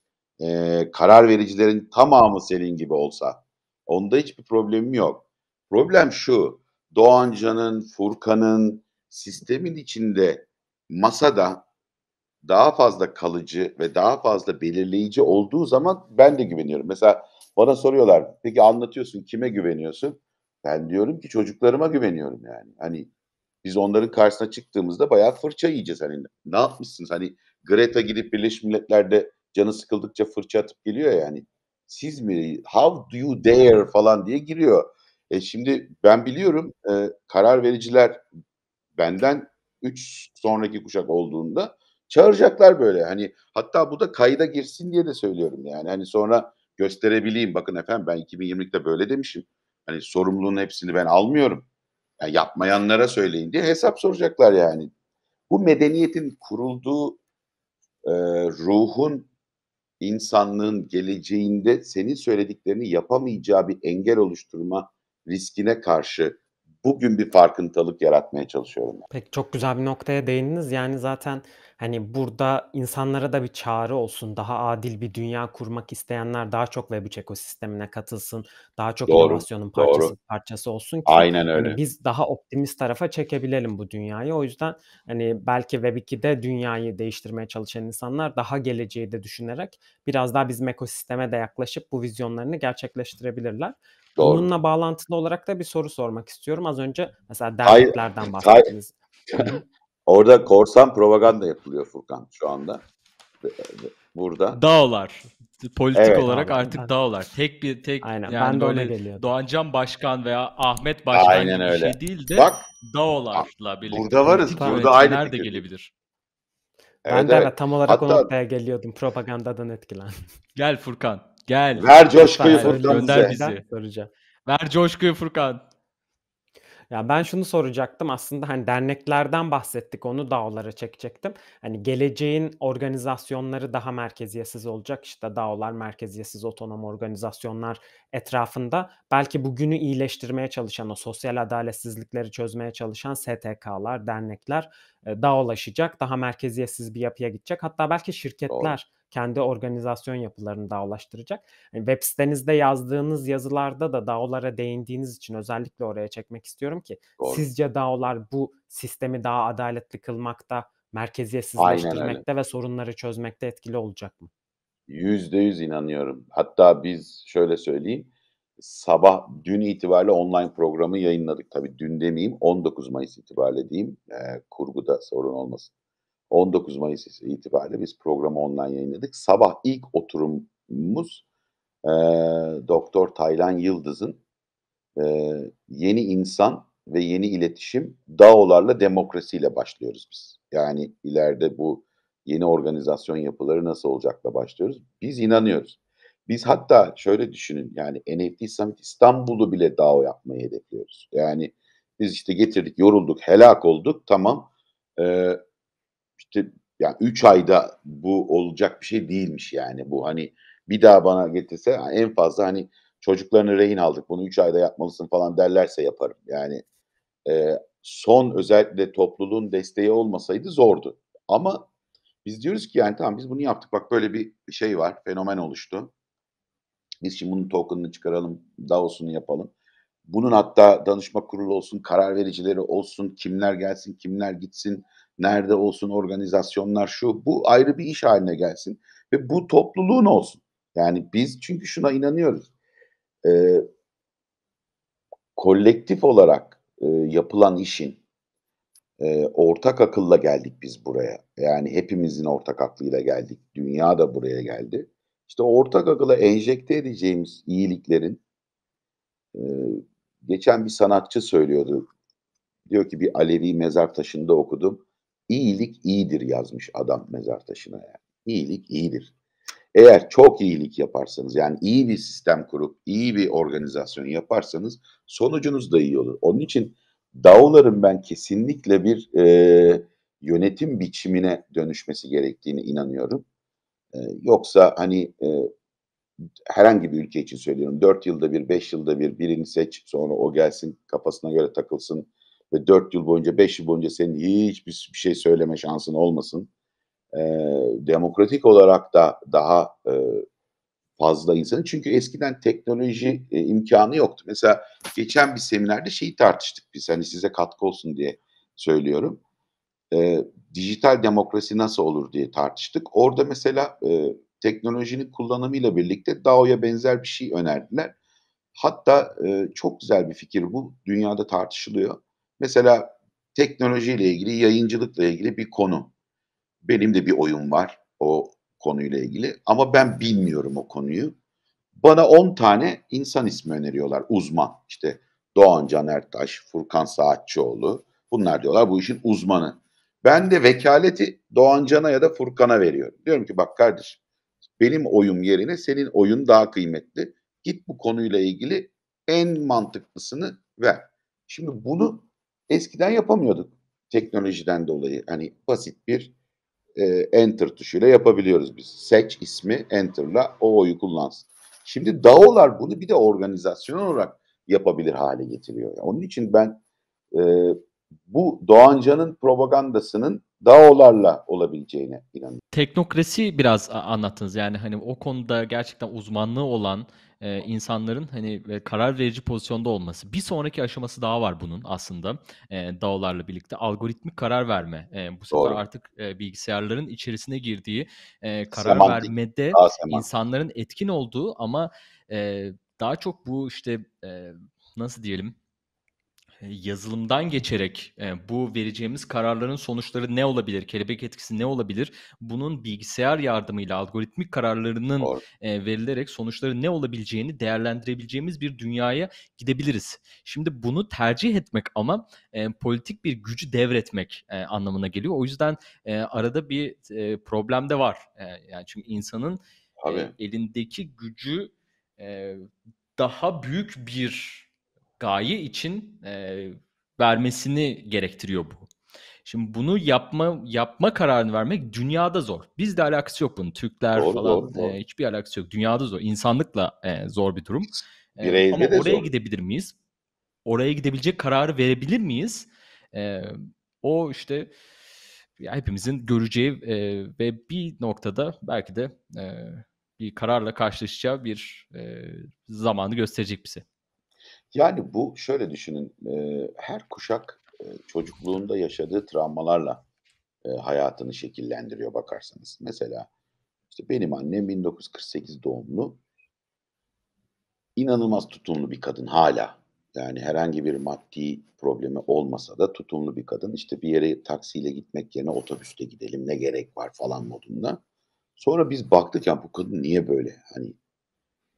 e, karar vericilerin tamamı senin gibi olsa. Onda hiçbir problemim yok. Problem şu. Doğancan'ın, Furkan'ın sistemin içinde masada daha fazla kalıcı ve daha fazla belirleyici olduğu zaman ben de güveniyorum. Mesela bana soruyorlar peki anlatıyorsun kime güveniyorsun? Ben diyorum ki çocuklarıma güveniyorum yani. Hani biz onların karşısına çıktığımızda bayağı fırça yiyeceğiz. Hani ne yapmışsınız? Hani Greta gidip Birleşmiş Milletler'de canı sıkıldıkça fırça atıp geliyor yani. Siz mi? How do you dare falan diye giriyor. E şimdi ben biliyorum e, karar vericiler benden 3 sonraki kuşak olduğunda çağıracaklar böyle. Hani hatta bu da kayda girsin diye de söylüyorum yani. Hani sonra gösterebileyim. Bakın efendim ben 2020'de böyle demişim. Hani sorumluluğun hepsini ben almıyorum yani yapmayanlara söyleyin diye hesap soracaklar yani. Bu medeniyetin kurulduğu e, ruhun insanlığın geleceğinde senin söylediklerini yapamayacağı bir engel oluşturma riskine karşı bugün bir farkındalık yaratmaya çalışıyorum. Pek çok güzel bir noktaya değindiniz. Yani zaten Hani burada insanlara da bir çağrı olsun. Daha adil bir dünya kurmak isteyenler daha çok Web3 ekosistemine katılsın. Daha çok doğru, inovasyonun parçası, doğru. parçası olsun ki Aynen hani, öyle. Hani biz daha optimist tarafa çekebilelim bu dünyayı. O yüzden hani belki Web2'de dünyayı değiştirmeye çalışan insanlar daha geleceği de düşünerek biraz daha bizim ekosisteme de yaklaşıp bu vizyonlarını gerçekleştirebilirler. Doğru. Bununla bağlantılı olarak da bir soru sormak istiyorum. Az önce mesela derneklerden bahsettiniz. Orada korsan propaganda yapılıyor Furkan şu anda. Burada. Daolar. Politik evet, olarak aynen. artık daolar. Tek bir tek aynen, yani ben de böyle Doğancan Başkan veya Ahmet Başkan aynen öyle. bir şey değil de Bak, daolarla birlikte. Burada varız. Politik burada aynı nerede gelebilir? Evet, ben de evet. tam olarak Hatta... o noktaya geliyordum. Propagandadan etkilen. Gel Furkan. Gel. Ver coşkuyu Furkan. Şey Gönder bize. bizi. Ver coşkuyu Furkan. Ya ben şunu soracaktım aslında hani derneklerden bahsettik onu DAO'lara çekecektim. Hani geleceğin organizasyonları daha merkeziyetsiz olacak işte DAO'lar merkeziyetsiz otonom organizasyonlar etrafında belki bugünü iyileştirmeye çalışan o sosyal adaletsizlikleri çözmeye çalışan STK'lar, dernekler DAO'laşacak daha merkeziyetsiz bir yapıya gidecek hatta belki şirketler Doğru kendi organizasyon yapılarını dağlaştıracak. Yani web sitenizde yazdığınız yazılarda da DAO'lara değindiğiniz için özellikle oraya çekmek istiyorum ki Doğru. sizce DAO'lar bu sistemi daha adaletli kılmakta, merkeziyetsizleştirmekte ve sorunları çözmekte etkili olacak mı? Yüzde yüz inanıyorum. Hatta biz şöyle söyleyeyim. Sabah dün itibariyle online programı yayınladık. Tabii dün demeyeyim 19 Mayıs itibariyle diyeyim. E, kurguda sorun olmasın. 19 Mayıs itibariyle biz programı online yayınladık. Sabah ilk oturumumuz e, Doktor Taylan Yıldız'ın e, Yeni İnsan ve Yeni İletişim DAO'larla Demokrasiyle başlıyoruz biz. Yani ileride bu yeni organizasyon yapıları nasıl olacakla başlıyoruz. Biz inanıyoruz. Biz hatta şöyle düşünün yani NFT Summit İstanbul'u bile DAO yapmayı hedefliyoruz. Yani biz işte getirdik, yorulduk, helak olduk tamam. Ee, işte yani 3 ayda bu olacak bir şey değilmiş yani bu hani bir daha bana getirse en fazla hani çocuklarını rehin aldık bunu 3 ayda yapmalısın falan derlerse yaparım yani e, son özellikle topluluğun desteği olmasaydı zordu ama biz diyoruz ki yani tamam biz bunu yaptık bak böyle bir şey var fenomen oluştu biz şimdi bunun token'ını çıkaralım DAO'sunu yapalım bunun hatta danışma kurulu olsun, karar vericileri olsun, kimler gelsin, kimler gitsin, nerede olsun organizasyonlar şu bu ayrı bir iş haline gelsin ve bu topluluğun olsun. Yani biz çünkü şuna inanıyoruz. E, kolektif olarak e, yapılan işin e, ortak akılla geldik biz buraya. Yani hepimizin ortak aklıyla geldik. Dünya da buraya geldi. İşte ortak akıla enjekte edeceğimiz iyiliklerin e, geçen bir sanatçı söylüyordu. Diyor ki bir Alevi mezar taşında okudum. İyilik iyidir yazmış adam mezar taşına yani. İyilik iyidir. Eğer çok iyilik yaparsanız yani iyi bir sistem kurup iyi bir organizasyon yaparsanız sonucunuz da iyi olur. Onun için DAO'ların ben kesinlikle bir e, yönetim biçimine dönüşmesi gerektiğini inanıyorum. E, yoksa hani e, herhangi bir ülke için söylüyorum. Dört yılda bir, beş yılda bir birini seç sonra o gelsin kafasına göre takılsın ve 4 yıl boyunca 5 yıl boyunca senin hiçbir bir şey söyleme şansın olmasın. E, demokratik olarak da daha e, fazla insanı. Çünkü eskiden teknoloji e, imkanı yoktu. Mesela geçen bir seminerde şeyi tartıştık biz. Hani size katkı olsun diye söylüyorum. E, dijital demokrasi nasıl olur diye tartıştık. Orada mesela e, teknolojinin kullanımıyla birlikte DAO'ya benzer bir şey önerdiler. Hatta e, çok güzel bir fikir bu. Dünyada tartışılıyor. Mesela teknolojiyle ilgili, yayıncılıkla ilgili bir konu. Benim de bir oyun var o konuyla ilgili ama ben bilmiyorum o konuyu. Bana 10 tane insan ismi öneriyorlar, uzman. İşte Doğan Can Ertaş, Furkan Saatçioğlu Bunlar diyorlar bu işin uzmanı. Ben de vekaleti Doğan Can'a ya da Furkan'a veriyorum. Diyorum ki bak kardeş benim oyum yerine senin oyun daha kıymetli. Git bu konuyla ilgili en mantıklısını ver. Şimdi bunu Eskiden yapamıyorduk teknolojiden dolayı. Hani basit bir e, enter tuşuyla yapabiliyoruz biz. Seç ismi enter'la o oyu kullansın. Şimdi DAO'lar bunu bir de organizasyon olarak yapabilir hale getiriyor. Onun için ben e, bu Doğancan'ın propagandasının DAO'larla olabileceğine inanıyorum. Teknokrasi biraz anlattınız yani hani o konuda gerçekten uzmanlığı olan e, insanların hani e, karar verici pozisyonda olması. Bir sonraki aşaması daha var bunun aslında e, DAO'larla birlikte algoritmik karar verme. E, bu sefer Doğru. artık e, bilgisayarların içerisine girdiği e, karar semantik. vermede insanların etkin olduğu ama e, daha çok bu işte e, nasıl diyelim e, yazılımdan geçerek e, bu vereceğimiz kararların sonuçları ne olabilir, kelebek etkisi ne olabilir, bunun bilgisayar yardımıyla algoritmik kararlarının e, verilerek sonuçları ne olabileceğini değerlendirebileceğimiz bir dünyaya gidebiliriz. Şimdi bunu tercih etmek ama e, politik bir gücü devretmek e, anlamına geliyor. O yüzden e, arada bir e, problem de var. E, yani çünkü insanın e, elindeki gücü e, daha büyük bir gaye için e, vermesini gerektiriyor bu. Şimdi bunu yapma yapma kararını vermek dünyada zor. Bizde alakası yok bunun. Türkler doğru, falan doğru, doğru. E, hiçbir alakası yok. Dünyada zor. İnsanlıkla e, zor bir durum. E, Bireyde ama oraya zor. gidebilir miyiz? Oraya gidebilecek kararı verebilir miyiz? E, o işte ya hepimizin göreceği e, ve bir noktada belki de e, bir kararla karşılaşacağı bir e, zamanı gösterecek bize. Yani bu şöyle düşünün, eee, her kuşak, eee, çocukluğunda yaşadığı travmalarla, eee, hayatını şekillendiriyor bakarsanız. Mesela, işte, benim annem 1948 doğumlu inanılmaz tutumlu bir kadın hala. Yani herhangi bir maddi problemi olmasa da tutumlu bir kadın. İşte, bir yere taksiyle gitmek yerine otobüste gidelim, ne gerek var falan modunda. Sonra biz baktık ya bu kadın niye böyle? Hani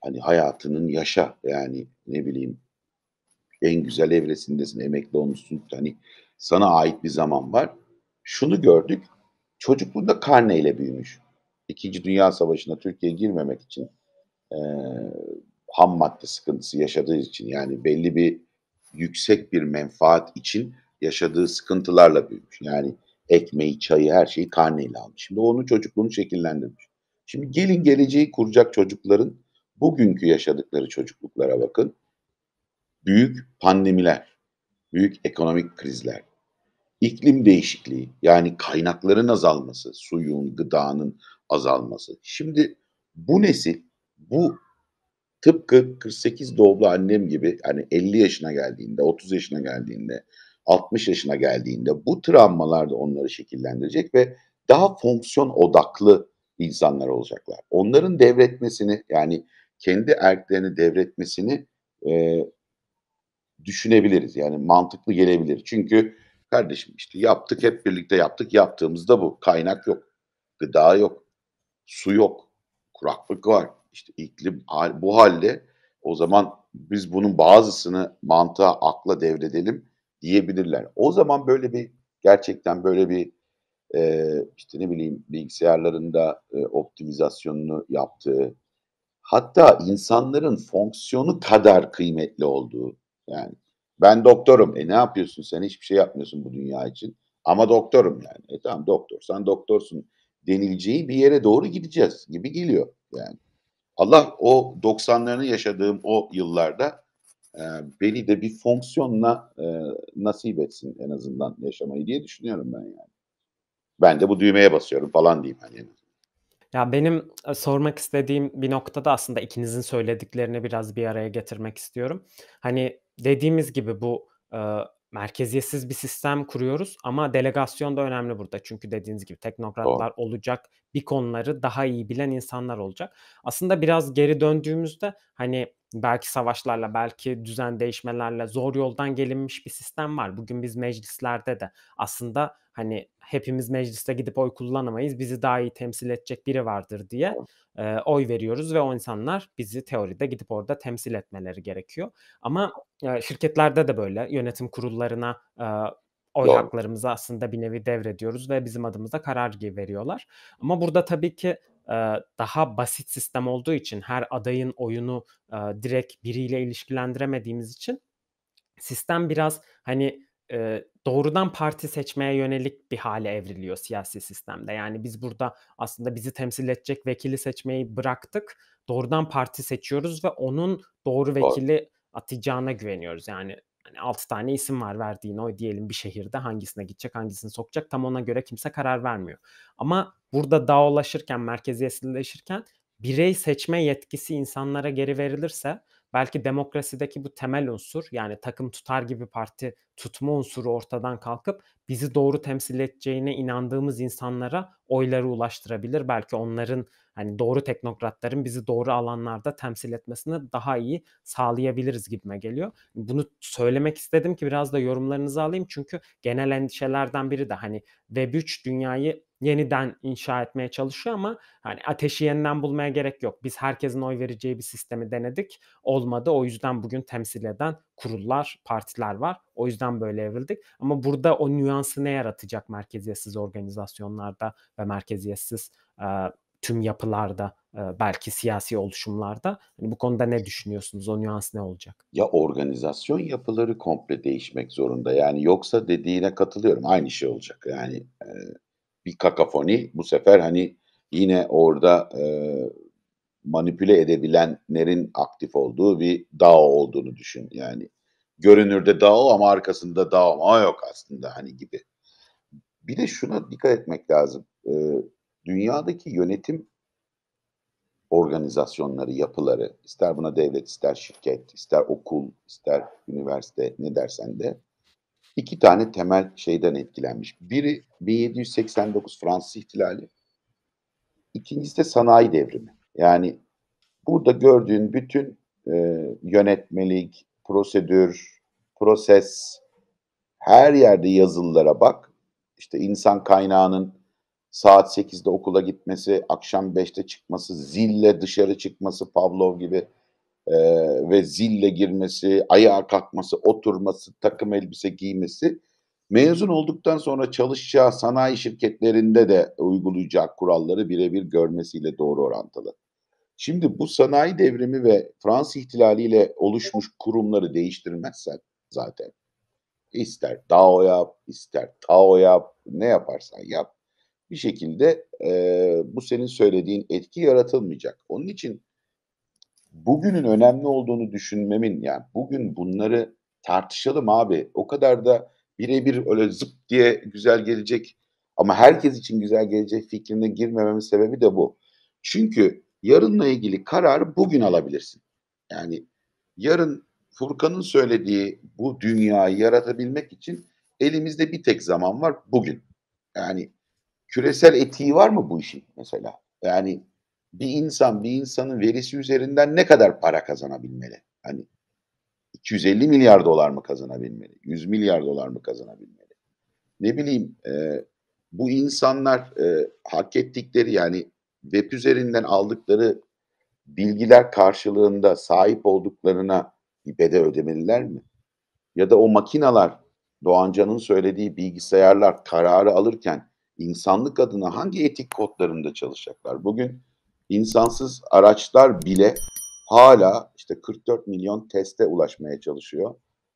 hani hayatının yaşa, yani ne bileyim, en güzel evresindesin, emekli olmuşsun. Hani sana ait bir zaman var. Şunu gördük. Çocukluğunda karneyle büyümüş. İkinci Dünya Savaşı'na Türkiye girmemek için e, ham madde sıkıntısı yaşadığı için yani belli bir yüksek bir menfaat için yaşadığı sıkıntılarla büyümüş. Yani ekmeği, çayı, her şeyi karneyle almış. Şimdi onun çocukluğunu şekillendirmiş. Şimdi gelin geleceği kuracak çocukların bugünkü yaşadıkları çocukluklara bakın büyük pandemiler, büyük ekonomik krizler, iklim değişikliği yani kaynakların azalması, suyun, gıdanın azalması. Şimdi bu nesil bu tıpkı 48 doğumlu annem gibi hani 50 yaşına geldiğinde, 30 yaşına geldiğinde, 60 yaşına geldiğinde bu travmalar da onları şekillendirecek ve daha fonksiyon odaklı insanlar olacaklar. Onların devretmesini yani kendi erklerini devretmesini e, düşünebiliriz. Yani mantıklı gelebilir. Çünkü kardeşim işte yaptık hep birlikte yaptık. Yaptığımızda bu. Kaynak yok. Gıda yok. Su yok. Kuraklık var. İşte iklim bu halde o zaman biz bunun bazısını mantığa, akla devredelim diyebilirler. O zaman böyle bir gerçekten böyle bir e, işte ne bileyim bilgisayarlarında e, optimizasyonunu yaptığı hatta insanların fonksiyonu kadar kıymetli olduğu yani ben doktorum. E ne yapıyorsun sen? Hiçbir şey yapmıyorsun bu dünya için. Ama doktorum yani. E tamam doktorsan doktorsun denileceği bir yere doğru gideceğiz gibi geliyor yani. Allah o 90'larını yaşadığım o yıllarda e, beni de bir fonksiyonla e, nasip etsin en azından yaşamayı diye düşünüyorum ben yani. Ben de bu düğmeye basıyorum falan diyeyim hani. Ya benim e, sormak istediğim bir noktada aslında ikinizin söylediklerini biraz bir araya getirmek istiyorum. Hani dediğimiz gibi bu e, merkeziyetsiz bir sistem kuruyoruz ama delegasyon da önemli burada. Çünkü dediğiniz gibi teknokratlar Doğru. olacak bir konuları daha iyi bilen insanlar olacak. Aslında biraz geri döndüğümüzde hani belki savaşlarla, belki düzen değişmelerle zor yoldan gelinmiş bir sistem var. Bugün biz meclislerde de aslında hani hepimiz mecliste gidip oy kullanamayız, bizi daha iyi temsil edecek biri vardır diye e, oy veriyoruz ve o insanlar bizi teoride gidip orada temsil etmeleri gerekiyor. Ama e, şirketlerde de böyle yönetim kurullarına e, oy Doğru. haklarımızı aslında bir nevi devrediyoruz ve bizim adımıza karar veriyorlar. Ama burada tabii ki daha basit sistem olduğu için her adayın oyunu direkt biriyle ilişkilendiremediğimiz için sistem biraz hani doğrudan parti seçmeye yönelik bir hale evriliyor siyasi sistemde. Yani biz burada aslında bizi temsil edecek vekili seçmeyi bıraktık. Doğrudan parti seçiyoruz ve onun doğru vekili atacağına güveniyoruz. Yani hani 6 tane isim var verdiğin oy diyelim bir şehirde hangisine gidecek hangisini sokacak tam ona göre kimse karar vermiyor. Ama burada dağılaşırken merkeziyetsizleşirken birey seçme yetkisi insanlara geri verilirse belki demokrasideki bu temel unsur yani takım tutar gibi parti tutma unsuru ortadan kalkıp bizi doğru temsil edeceğine inandığımız insanlara oyları ulaştırabilir. Belki onların hani doğru teknokratların bizi doğru alanlarda temsil etmesini daha iyi sağlayabiliriz gibime geliyor. Bunu söylemek istedim ki biraz da yorumlarınızı alayım çünkü genel endişelerden biri de hani Web3 dünyayı yeniden inşa etmeye çalışıyor ama hani ateşi yeniden bulmaya gerek yok. Biz herkesin oy vereceği bir sistemi denedik. Olmadı. O yüzden bugün temsil eden kurullar, partiler var. O yüzden böyle evrildik. Ama burada o nüansı ne yaratacak merkeziyetsiz organizasyonlarda ve merkeziyetsiz tüm yapılarda belki siyasi oluşumlarda. Hani bu konuda ne düşünüyorsunuz? O nüans ne olacak? Ya organizasyon yapıları komple değişmek zorunda. Yani yoksa dediğine katılıyorum. Aynı şey olacak. Yani bir kakafoni bu sefer hani yine orada manipüle edebilenlerin aktif olduğu bir dağ olduğunu düşün. Yani görünürde dağ ama arkasında dağ ama yok aslında hani gibi. Bir de şuna dikkat etmek lazım. Ee, dünyadaki yönetim organizasyonları, yapıları, ister buna devlet, ister şirket, ister okul, ister üniversite ne dersen de iki tane temel şeyden etkilenmiş. Biri 1789 Fransız İhtilali, ikincisi de sanayi devrimi. Yani burada gördüğün bütün e, yönetmelik, prosedür, proses, her yerde yazılılara bak. İşte insan kaynağının saat 8'de okula gitmesi, akşam 5'te çıkması, zille dışarı çıkması Pavlov gibi e, ve zille girmesi, ayağa kalkması, oturması, takım elbise giymesi mezun olduktan sonra çalışacağı sanayi şirketlerinde de uygulayacak kuralları birebir görmesiyle doğru orantılı. Şimdi bu sanayi devrimi ve Fransız ihtilaliyle oluşmuş kurumları değiştirmezsen zaten ister DAO yap, ister TAO yap, ne yaparsan yap bir şekilde e, bu senin söylediğin etki yaratılmayacak. Onun için bugünün önemli olduğunu düşünmemin yani bugün bunları tartışalım abi. O kadar da birebir öyle zıp diye güzel gelecek ama herkes için güzel gelecek fikrine girmememin sebebi de bu. Çünkü yarınla ilgili kararı bugün alabilirsin. Yani yarın Furkan'ın söylediği bu dünyayı yaratabilmek için elimizde bir tek zaman var bugün. Yani küresel etiği var mı bu işin mesela? Yani bir insan bir insanın verisi üzerinden ne kadar para kazanabilmeli? Hani 250 milyar dolar mı kazanabilmeli? 100 milyar dolar mı kazanabilmeli? Ne bileyim e, bu insanlar e, hak ettikleri yani web üzerinden aldıkları bilgiler karşılığında sahip olduklarına bir bedel ödemeliler mi? Ya da o makinalar Doğancan'ın söylediği bilgisayarlar kararı alırken insanlık adına hangi etik kodlarında çalışacaklar? Bugün insansız araçlar bile hala işte 44 milyon teste ulaşmaya çalışıyor.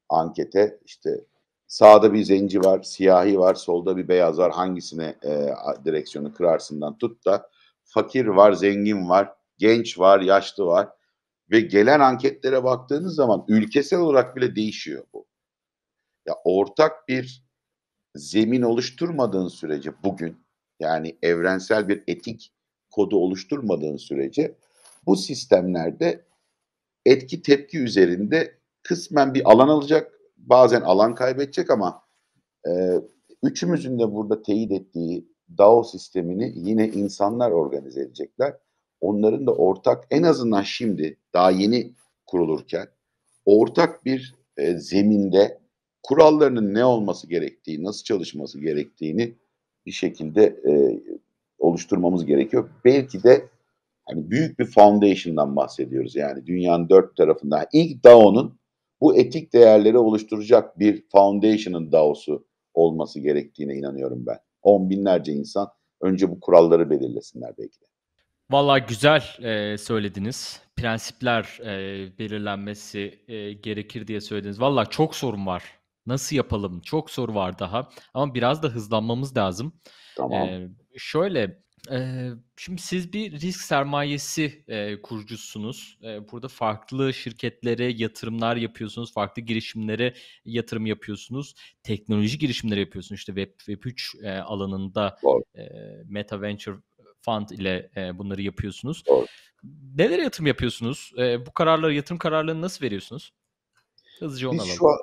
Ankete işte sağda bir zenci var, siyahi var, solda bir beyaz var. Hangisine e, direksiyonu kırarsından tut da fakir var, zengin var, genç var, yaşlı var. Ve gelen anketlere baktığınız zaman ülkesel olarak bile değişiyor bu. Ya ortak bir zemin oluşturmadığın sürece bugün yani evrensel bir etik kodu oluşturmadığın sürece bu sistemlerde etki tepki üzerinde kısmen bir alan alacak, bazen alan kaybedecek ama e, üçümüzün de burada teyit ettiği DAO sistemini yine insanlar organize edecekler. Onların da ortak en azından şimdi daha yeni kurulurken ortak bir e, zeminde kurallarının ne olması gerektiği, nasıl çalışması gerektiğini bir şekilde e, oluşturmamız gerekiyor. Belki de hani büyük bir foundation'dan bahsediyoruz. Yani dünyanın dört tarafından. ilk DAO'nun bu etik değerleri oluşturacak bir foundation'ın DAO'su olması gerektiğine inanıyorum ben. On binlerce insan önce bu kuralları belirlesinler belki de. Valla güzel e, söylediniz. Prensipler e, belirlenmesi e, gerekir diye söylediniz. Valla çok sorun var Nasıl yapalım? Çok soru var daha ama biraz da hızlanmamız lazım. Tamam. Ee, şöyle ee, şimdi siz bir risk sermayesi e, kurucusunuz. E, burada farklı şirketlere yatırımlar yapıyorsunuz, farklı girişimlere yatırım yapıyorsunuz, teknoloji girişimleri yapıyorsunuz. İşte Web, Web3 e, alanında e, Meta Venture Fund ile e, bunları yapıyorsunuz. Doğru. Nelere yatırım yapıyorsunuz? E, bu kararları, yatırım kararlarını nasıl veriyorsunuz? Hızlıca onu alalım. Şu an,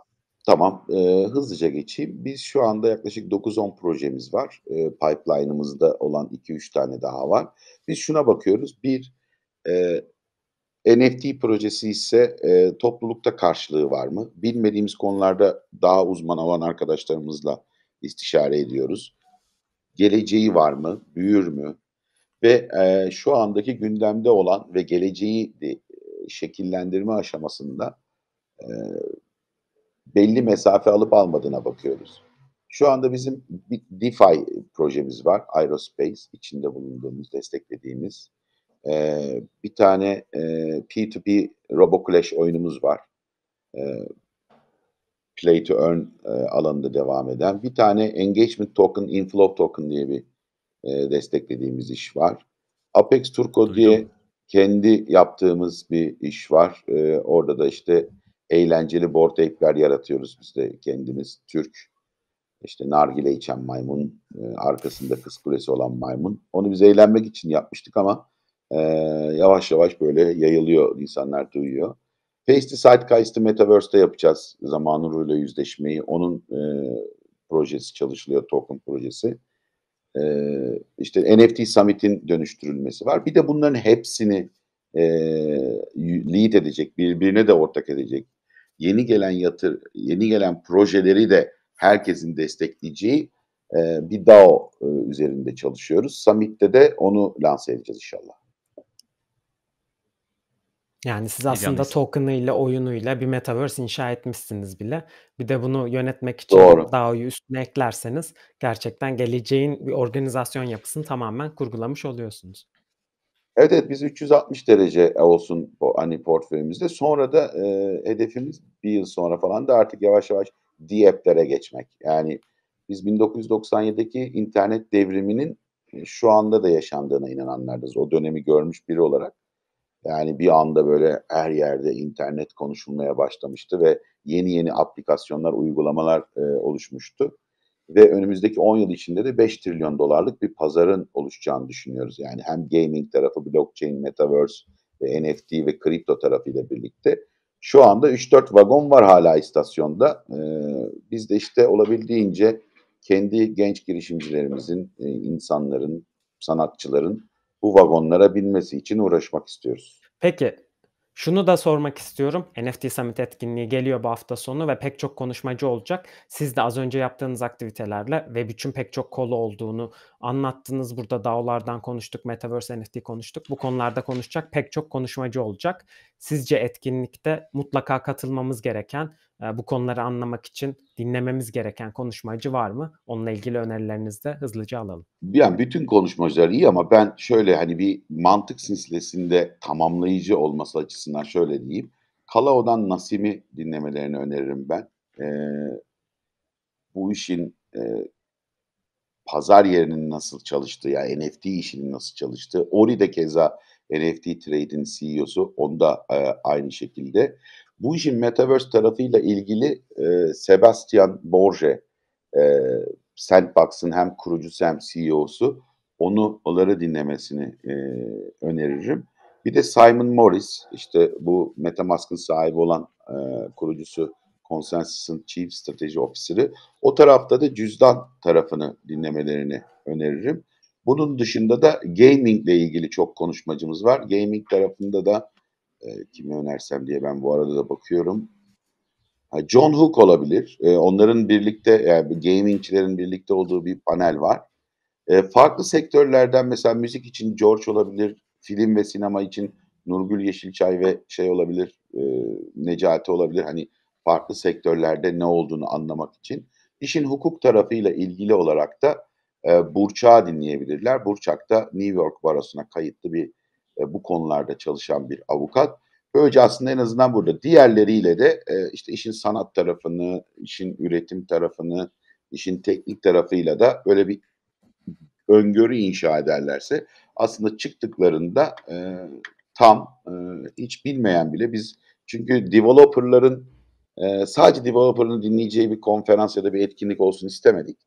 Tamam, e, hızlıca geçeyim. Biz şu anda yaklaşık 9-10 projemiz var. E, pipeline'ımızda olan 2-3 tane daha var. Biz şuna bakıyoruz. Bir, e, NFT projesi ise e, toplulukta karşılığı var mı? Bilmediğimiz konularda daha uzman olan arkadaşlarımızla istişare ediyoruz. Geleceği var mı? Büyür mü? Ve e, şu andaki gündemde olan ve geleceği e, şekillendirme aşamasında e, belli mesafe alıp almadığına bakıyoruz. Şu anda bizim bir DeFi projemiz var. Aerospace içinde bulunduğumuz, desteklediğimiz. Ee, bir tane e, P2P RoboClash oyunumuz var. Ee, Play to Earn e, alanında devam eden. Bir tane Engagement Token, Inflow Token diye bir e, desteklediğimiz iş var. Apex Turco diye kendi yaptığımız bir iş var. Ee, orada da işte eğlenceli board ape'ler yaratıyoruz biz de kendimiz Türk. İşte nargile içen maymun, e, arkasında kız kulesi olan maymun. Onu biz eğlenmek için yapmıştık ama e, yavaş yavaş böyle yayılıyor, insanlar duyuyor. Pasty Sidecast'ı Metaverse'de yapacağız. zaman ruhuyla yüzleşmeyi. Onun e, projesi çalışılıyor, token projesi. E, işte NFT Summit'in dönüştürülmesi var. Bir de bunların hepsini e, lead edecek, birbirine de ortak edecek yeni gelen yatır yeni gelen projeleri de herkesin destekleyeceği e, bir DAO e, üzerinde çalışıyoruz. Summit'te de onu lanse edeceğiz inşallah. Yani siz aslında token'ıyla, oyunuyla bir metaverse inşa etmişsiniz bile. Bir de bunu yönetmek için Doğru. DAO'yu üstüne eklerseniz gerçekten geleceğin bir organizasyon yapısını tamamen kurgulamış oluyorsunuz. Evet evet biz 360 derece olsun o hani portföyümüzde. Sonra da e, hedefimiz bir yıl sonra falan da artık yavaş yavaş DApp'lere e geçmek. Yani biz 1997'deki internet devriminin e, şu anda da yaşandığına inananlardız. O dönemi görmüş biri olarak. Yani bir anda böyle her yerde internet konuşulmaya başlamıştı ve yeni yeni aplikasyonlar, uygulamalar e, oluşmuştu ve önümüzdeki 10 yıl içinde de 5 trilyon dolarlık bir pazarın oluşacağını düşünüyoruz. Yani hem gaming tarafı, blockchain, metaverse ve NFT ve kripto tarafıyla birlikte. Şu anda 3-4 vagon var hala istasyonda. Ee, biz de işte olabildiğince kendi genç girişimcilerimizin, e, insanların, sanatçıların bu vagonlara binmesi için uğraşmak istiyoruz. Peki şunu da sormak istiyorum. NFT Summit etkinliği geliyor bu hafta sonu ve pek çok konuşmacı olacak. Siz de az önce yaptığınız aktivitelerle ve bütün pek çok kolu olduğunu anlattınız. Burada DAO'lardan konuştuk, Metaverse NFT konuştuk. Bu konularda konuşacak pek çok konuşmacı olacak sizce etkinlikte mutlaka katılmamız gereken, e, bu konuları anlamak için dinlememiz gereken konuşmacı var mı? Onunla ilgili önerilerinizi de hızlıca alalım. Yani bütün konuşmacılar iyi ama ben şöyle hani bir mantık silsilesinde tamamlayıcı olması açısından şöyle diyeyim. Kalao'dan Nasim'i dinlemelerini öneririm ben. Ee, bu işin e, pazar yerinin nasıl çalıştığı, yani NFT işinin nasıl çalıştığı, Ori de keza NFT Trade'in CEO'su onda e, aynı şekilde. Bu işin Metaverse tarafıyla ilgili e, Sebastian Borge, e, Sandbox'ın hem kurucusu hem CEO'su onu onları dinlemesini e, öneririm. Bir de Simon Morris işte bu MetaMask'ın sahibi olan e, kurucusu Consensus'ın Chief Strategy Officer'ı. O tarafta da cüzdan tarafını dinlemelerini öneririm. Bunun dışında da gaming ile ilgili çok konuşmacımız var. Gaming tarafında da e, kimi önersem diye ben bu arada da bakıyorum. Ha, John Hook olabilir. E, onların birlikte yani e, gamingçilerin birlikte olduğu bir panel var. E, farklı sektörlerden mesela müzik için George olabilir, film ve sinema için Nurgül Yeşilçay ve şey olabilir, e, Necati olabilir. Hani farklı sektörlerde ne olduğunu anlamak için. İşin hukuk tarafıyla ilgili olarak da e, Burçak'ı dinleyebilirler. Burçak da New York Barosu'na kayıtlı bir bu konularda çalışan bir avukat. Böylece aslında en azından burada diğerleriyle de işte işin sanat tarafını, işin üretim tarafını, işin teknik tarafıyla da böyle bir öngörü inşa ederlerse aslında çıktıklarında e, tam e, hiç bilmeyen bile biz çünkü developerların e, sadece developer'ını dinleyeceği bir konferans ya da bir etkinlik olsun istemedik.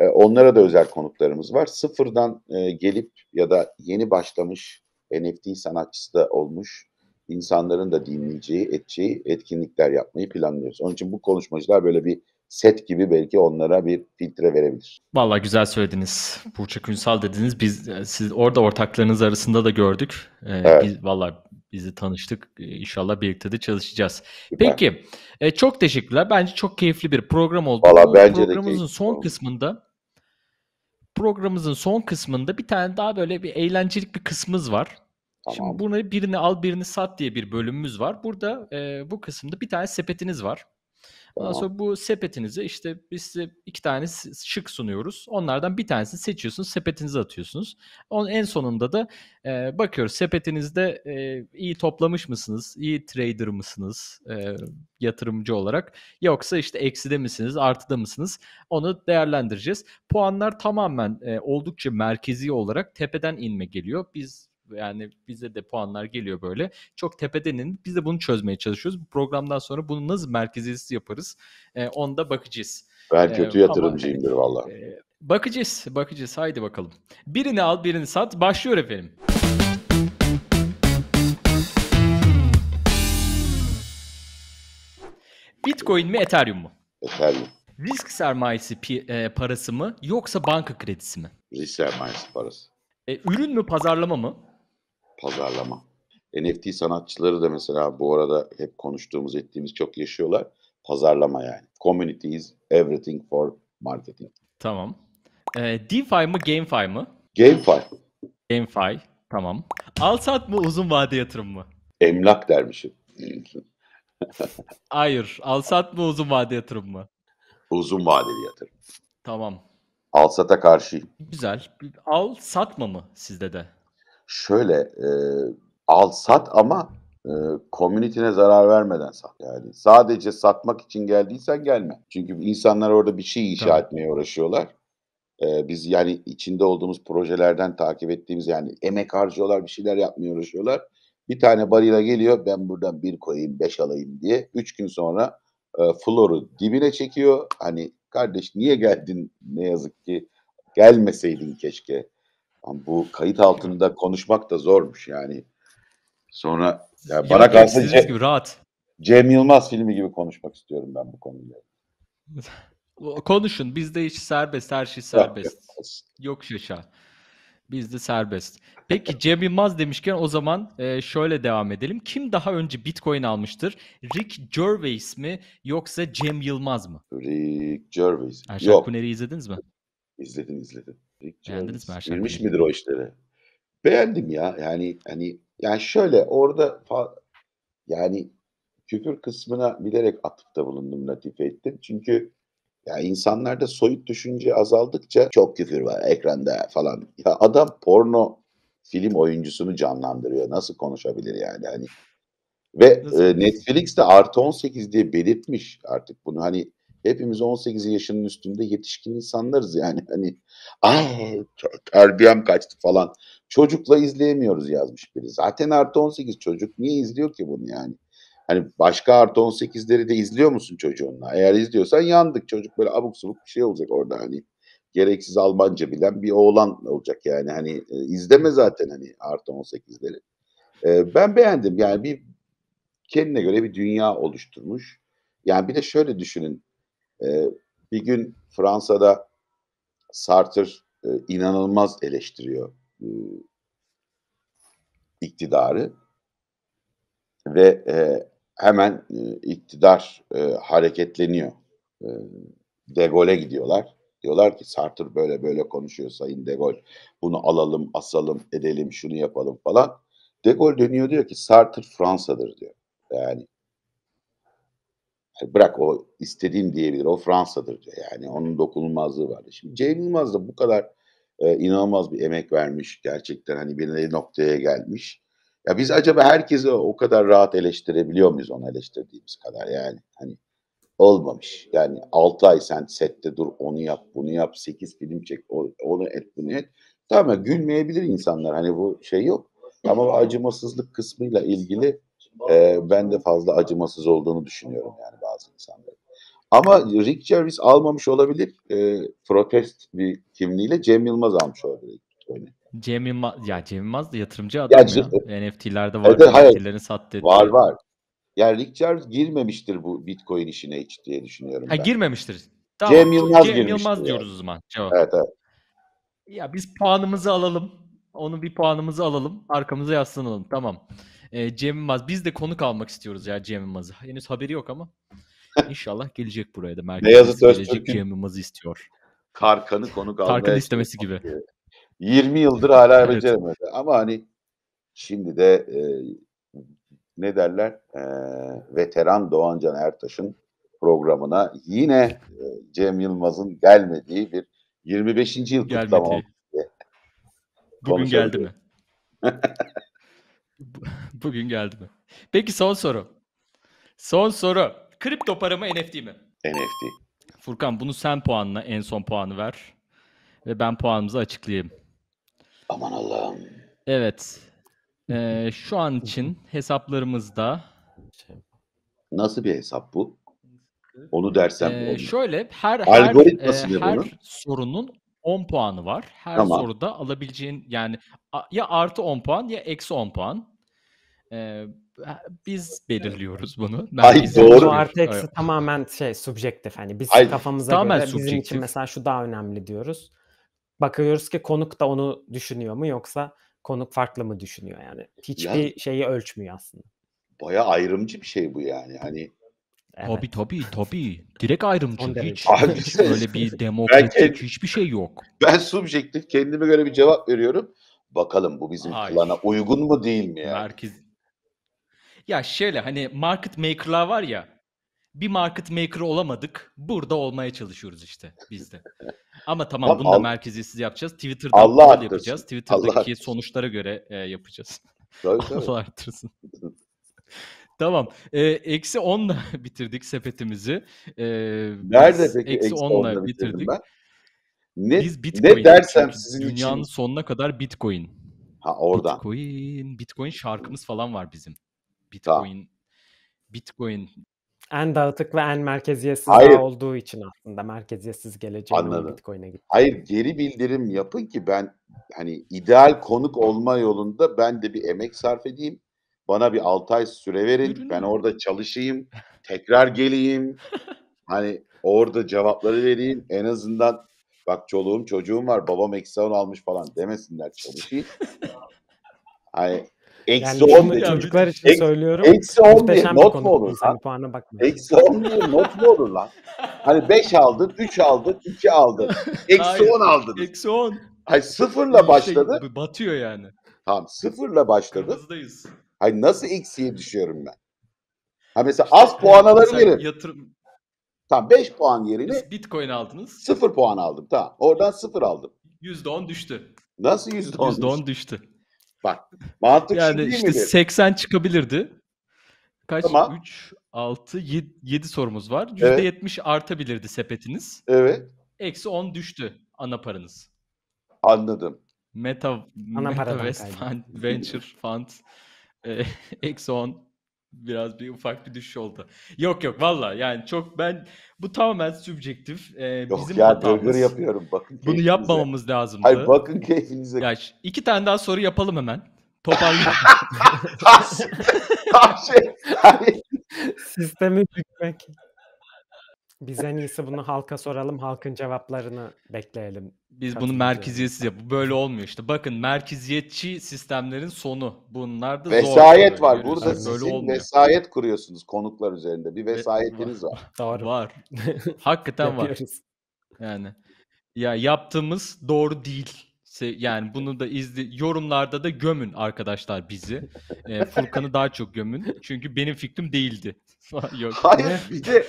E, onlara da özel konuklarımız var. Sıfırdan e, gelip ya da yeni başlamış NFT sanatçısı da olmuş insanların da dinleyeceği, edeceği etkinlikler yapmayı planlıyoruz. Onun için bu konuşmacılar böyle bir set gibi belki onlara bir filtre verebilir. Vallahi güzel söylediniz. Burçak Ünsal dediniz. Biz e, siz orada ortaklarınız arasında da gördük. Ee, evet. Biz valla bizi tanıştık. İnşallah birlikte de çalışacağız. Peki. çok teşekkürler. Bence çok keyifli bir program oldu. Vallahi bence de Programımızın son oldu. kısmında programımızın son kısmında bir tane daha böyle bir eğlencelik bir kısmımız var. Tamam. Şimdi bunu birini al birini sat diye bir bölümümüz var. Burada e, bu kısımda bir tane sepetiniz var. Ondan sonra bu sepetinize işte biz size iki tane şık sunuyoruz. Onlardan bir tanesini seçiyorsunuz, sepetinize atıyorsunuz. Onun en sonunda da e, bakıyoruz sepetinizde e, iyi toplamış mısınız, iyi trader mısınız e, yatırımcı olarak yoksa işte ekside misiniz, artıda mısınız onu değerlendireceğiz. Puanlar tamamen e, oldukça merkezi olarak tepeden inme geliyor. Biz yani bize de puanlar geliyor böyle. Çok tepedenin biz de bunu çözmeye çalışıyoruz. Bu programdan sonra bunu nasıl merkezisiz yaparız? E, onda bakacağız. Ben e, kötü yatırımcıyımdır ama, valla. E, bakacağız, bakacağız. Haydi bakalım. Birini al, birini sat. Başlıyor efendim. Bitcoin mi, Ethereum mu? Ethereum. Risk sermayesi pi, e, parası mı yoksa banka kredisi mi? Risk sermayesi parası. E, ürün mü pazarlama mı? pazarlama. NFT sanatçıları da mesela bu arada hep konuştuğumuz ettiğimiz çok yaşıyorlar. Pazarlama yani. Community is everything for marketing. Tamam. E, DeFi mi GameFi mi? GameFi. GameFi tamam. Al sat mı uzun vade yatırım mı? Emlak dermişim. *laughs* Hayır. al sat mı uzun vade yatırım mı? Uzun vadeli yatırım. Tamam. sata karşıyım. Güzel. Al satma mı sizde de? şöyle e, al sat ama e, komünitine zarar vermeden sat. Yani sadece satmak için geldiysen gelme. Çünkü insanlar orada bir şey inşa tamam. etmeye uğraşıyorlar. E, biz yani içinde olduğumuz projelerden takip ettiğimiz yani emek harcıyorlar bir şeyler yapmaya uğraşıyorlar. Bir tane barıyla geliyor ben buradan bir koyayım beş alayım diye. Üç gün sonra e, floru dibine çekiyor. Hani kardeş niye geldin ne yazık ki gelmeseydin keşke ama bu kayıt altında konuşmak da zormuş yani. Sonra yani bana kalsın Ce- gibi rahat. Cem Yılmaz filmi gibi konuşmak istiyorum ben bu konuyu. Konuşun. Bizde hiç serbest. Her şey serbest. Yok şaşa. Bizde serbest. Peki Cem Yılmaz demişken o zaman e, şöyle devam edelim. Kim daha önce Bitcoin almıştır? Rick Gervais mi yoksa Cem Yılmaz mı? Rick Gervais. Erşen Yok. Kuner'i izlediniz mi? İzledim izledim. Beğendiniz mi her şarkıyı? midir o işleri Beğendim ya. Yani hani yani şöyle orada yani küfür kısmına bilerek atıfta bulundum, latife ettim. Çünkü ya insanlarda soyut düşünce azaldıkça çok küfür var ekranda falan. Ya adam porno film oyuncusunu canlandırıyor. Nasıl konuşabilir yani? Hani ve Nasıl? e, Netflix de artı 18 diye belirtmiş artık bunu. Hani hepimiz 18 yaşının üstünde yetişkin insanlarız yani. Hani ah terbiyem kaçtı falan. Çocukla izleyemiyoruz yazmış biri. Zaten artı 18 çocuk niye izliyor ki bunu yani? Hani başka artı 18'leri de izliyor musun çocuğunla? Eğer izliyorsan yandık. Çocuk böyle abuk subuk bir şey olacak orada hani. Gereksiz Almanca bilen bir oğlan olacak yani. Hani e, izleme zaten hani artı 18'leri. Ee, ben beğendim. Yani bir kendine göre bir dünya oluşturmuş. Yani bir de şöyle düşünün. E, bir gün Fransa'da Sartre e, inanılmaz eleştiriyor e, iktidarı ve e, hemen e, iktidar e, hareketleniyor. E, De Gaulle'e gidiyorlar. Diyorlar ki Sartre böyle böyle konuşuyor Sayın De Gaulle. Bunu alalım, asalım, edelim, şunu yapalım falan. De Gaulle dönüyor diyor ki Sartre Fransa'dır diyor. Yani e, bırak o istediğim diyebilir. O Fransa'dır diyor. Yani onun dokunulmazlığı vardı. Şimdi Cem Yılmaz da bu kadar e, inanılmaz bir emek vermiş. Gerçekten hani bir noktaya gelmiş. Ya biz acaba herkese o kadar rahat eleştirebiliyor muyuz onu eleştirdiğimiz kadar yani? Hani olmamış. Yani 6 ay sen sette dur onu yap bunu yap 8 film çek onu et bunu et. Tamam gülmeyebilir insanlar hani bu şey yok. Ama acımasızlık kısmıyla ilgili e, ben de fazla acımasız olduğunu düşünüyorum yani lazım insanların. Ama Rick Jarvis almamış olabilir e, protest bir kimliğiyle Cem Yılmaz almış olabilir. Öyle. Cem Yılmaz ya Cem Yılmaz da yatırımcı adam ya. ya. NFT'lerde var. Evet, hayır. NFT'lerin Var diye. var. Yani Rick Jarvis girmemiştir bu Bitcoin işine hiç diye düşünüyorum. Ha ben. girmemiştir. Tamam. Cem Yılmaz Cem Yılmaz diyoruz o zaman. Cevap. Evet evet. Ya biz puanımızı alalım. Onu bir puanımızı alalım. Arkamıza yaslanalım. Tamam. E, Cem Yılmaz. Biz de konuk almak istiyoruz ya Cem Yılmaz'ı. Henüz haberi yok ama *laughs* inşallah gelecek buraya da. Merkez Beyazıt gelecek Cem Yılmaz'ı istiyor. Tarkan'ı konuk almaya Tarkan'ı istemesi gibi. 20 yıldır hala evet. beceremedi. Ama hani şimdi de e, ne derler? E, veteran Doğancan Ertaş'ın programına yine e, Cem Yılmaz'ın gelmediği bir 25. yıl kutlamam Bugün geldi mi? *laughs* Bugün geldi mi? Peki son soru. Son soru. Kripto para mı NFT mi? NFT. Furkan bunu sen puanla en son puanı ver. Ve ben puanımızı açıklayayım. Aman Allah'ım. Evet. Ee, şu an için hesaplarımızda... Nasıl bir hesap bu? Onu dersen. Ee, şöyle her her, e, her sorunun 10 puanı var. Her Tamam. soruda alabileceğin yani ya artı 10 puan ya eksi 10 puan. Ee, biz belirliyoruz bunu. Ben Ay, Doğru. Bu artı eksi Evet. tamamen şey subjektif. Hani biz Hayır, kafamıza tamamen subjektif. bizim için mesela şu daha önemli diyoruz. Bakıyoruz ki konuk da onu düşünüyor mu yoksa konuk farklı mı düşünüyor yani. Hiçbir şeyi ölçmüyor aslında. Baya ayrımcı bir şey bu yani. Hani Evet. Tabii tabii tabii. Direkt ayrımcı. Hiç, Abi, öyle bir *laughs* demokratik hiçbir şey yok. Ben subjektif kendime göre bir cevap veriyorum. Bakalım bu bizim Hayır. plana uygun mu değil mi ya? Merkez... Ya şöyle hani market maker'lar var ya bir market maker olamadık. Burada olmaya çalışıyoruz işte biz de. Ama tamam, bunu da merkeziyetsiz yapacağız. Twitter'da Allah yapacağız. Twitter'daki Allah sonuçlara göre e, yapacağız. Tabii, *laughs* tabii. Allah arttırsın. *laughs* Tamam. Ee, eksi 10'la *laughs* bitirdik sepetimizi. Ee, Nerede peki eksi 10'la bitirdik? Ben? Ne, Biz Bitcoin. Ne dersem sizin Dünyanın için... sonuna kadar Bitcoin. Ha oradan. Bitcoin, Bitcoin şarkımız falan var bizim. Bitcoin, tamam. Bitcoin en dağıtık ve en merkeziyetsiz Hayır. olduğu için aslında merkeziyetsiz geleceğin Bitcoin'e gitti. Hayır geri bildirim yapın ki ben hani ideal konuk olma yolunda ben de bir emek sarf edeyim. Bana bir 6 ay süre verin. Ürün ben orada çalışayım. Tekrar geleyim. *laughs* hani orada cevapları vereyim. En azından bak çoluğum çocuğum var. Babam eksi 10 almış falan demesinler çalışayım. hani eksi yani 10 diye. Çocuklar için ek, söylüyorum. Eksi 10 diye not mu olur lan? Puanına bakma. Eksi 10 diye not mu olur lan? Hani 5 aldın, 3 aldın, 2 aldın. Eksi 10 aldın. Eksi 10. Hayır sıfırla şey, başladı. Şey, batıyor yani. Tamam sıfırla başladı. Kırmızıdayız. Hayır nasıl eksiye düşüyorum ben? Ha mesela az işte, puan alabilirim. Yatırım... Tam 5 puan yerine Biz Bitcoin aldınız. 0 puan aldım. Tamam. Oradan 0 aldım. %10 düştü. Nasıl %10? %10 düştü. düştü. Bak. Mantık yani değil işte midir? 80 çıkabilirdi. Kaç? Tamam. 3 6 7, 7 sorumuz var. %70 evet. artabilirdi sepetiniz. Evet. Eksi 10 düştü ana paranız. Anladım. Meta, Ana Metaverse Fund, Venture Fund *laughs* eksi 10 biraz bir ufak bir düşüş oldu. Yok yok valla yani çok ben bu tamamen sübjektif. Ee, yok bizim ya hatamız. dırgır yapıyorum bakın keyfinize. Bunu yapmamamız lazımdı. Hayır bakın keyfinize. Ya, iki tane daha soru yapalım hemen. Toparlayalım. *laughs* *laughs* Şey- şey- Sistemi bükmek. Biz en iyisi bunu halka soralım, halkın cevaplarını bekleyelim. Biz bunu merkeziyetsiz yap. Böyle olmuyor işte. Bakın merkeziyetçi sistemlerin sonu. Bunlar da vesayet zor. var. Burada yani sizin böyle vesayet kuruyorsunuz konuklar üzerinde. Bir vesayetiniz var. *laughs* Doğru. Var. *laughs* Hakikaten var. Yani ya yaptığımız doğru değil. Yani bunu da izle yorumlarda da gömün arkadaşlar bizi. E, Furkan'ı daha çok gömün. Çünkü benim fikrim değildi. *laughs* Yok. Hayır bir de